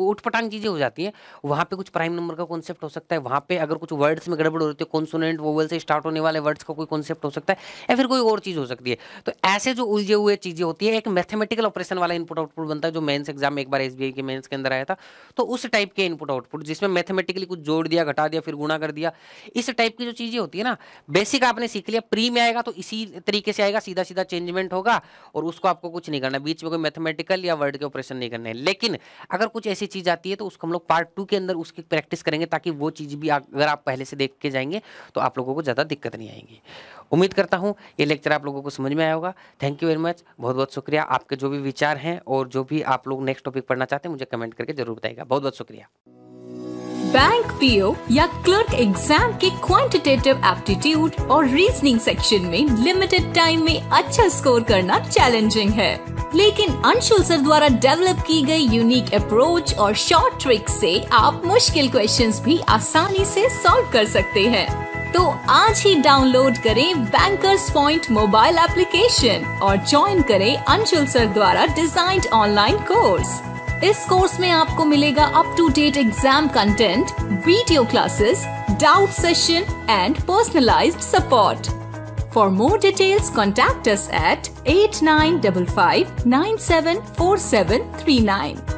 उठपटांग चीज़ें हो जाती हैं वहाँ पे कुछ प्राइम नंबर का कॉन्सेप्ट हो सकता है वहाँ पे अगर कुछ वर्ड्स में गड़बड़ हो रही है कॉन्सोनेंट वोवल से स्टार्ट होने वाले वर्ड्स का कोई कॉन्सेप्ट हो सकता है या फिर कोई और चीज़ हो सकती है तो ऐसे जो उलझे हुए चीज़ें होती है एक मैथमेटिकल ऑपरेशन वाला इनपुट आउटपुट बनता है जो मेन्स एग्जाम एक बार एस के मेन्स के अंदर आया था तो उस टाइप के इनपुट आउटपुट जिसमें मैथमेटिकली कुछ जोड़ दिया घटा दिया फिर गुणा कर दिया इस टाइप की जो चीज़ें होती है ना बेसिक आपने सीख लिया प्री में आएगा तो इसी तरीके से आएगा सीधा सीधा चेंजमेंट होगा और उसको आपको कुछ नहीं करना बीच में कोई मैथमेटिकल या वर्ड के ऑपरेशन नहीं करने लेकिन अगर कुछ ऐसी चीज़ आती है तो उसको हम लोग पार्ट टू के अंदर उसकी प्रैक्टिस करेंगे ताकि वो चीज़ भी अगर आप पहले से देख के जाएंगे तो आप लोगों को ज़्यादा दिक्कत नहीं आएगी उम्मीद करता हूँ ये लेक्चर आप लोगों को समझ में आया होगा थैंक यू वेरी मच बहुत बहुत शुक्रिया आपके जो भी विचार हैं और जो भी आप लोग नेक्स्ट टॉपिक पढ़ना चाहते हैं मुझे कमेंट करके जरूर बताएगा बहुत बहुत शुक्रिया बैंक पीओ या क्लर्क एग्जाम के क्वांटिटेटिव एप्टीट्यूड और रीजनिंग सेक्शन में लिमिटेड टाइम में अच्छा स्कोर करना चैलेंजिंग है लेकिन अंशुल सर द्वारा डेवलप की गई यूनिक अप्रोच और शॉर्ट ट्रिक से आप मुश्किल क्वेश्चंस भी आसानी से सॉल्व कर सकते हैं तो आज ही डाउनलोड करें बैंकर्स पॉइंट मोबाइल एप्लीकेशन और ज्वाइन करें अंशुल सर द्वारा डिजाइंड ऑनलाइन कोर्स इस कोर्स में आपको मिलेगा up to date exam content video classes doubt session and personalise support for more details contact at eight nine double five nine seven four seven three nine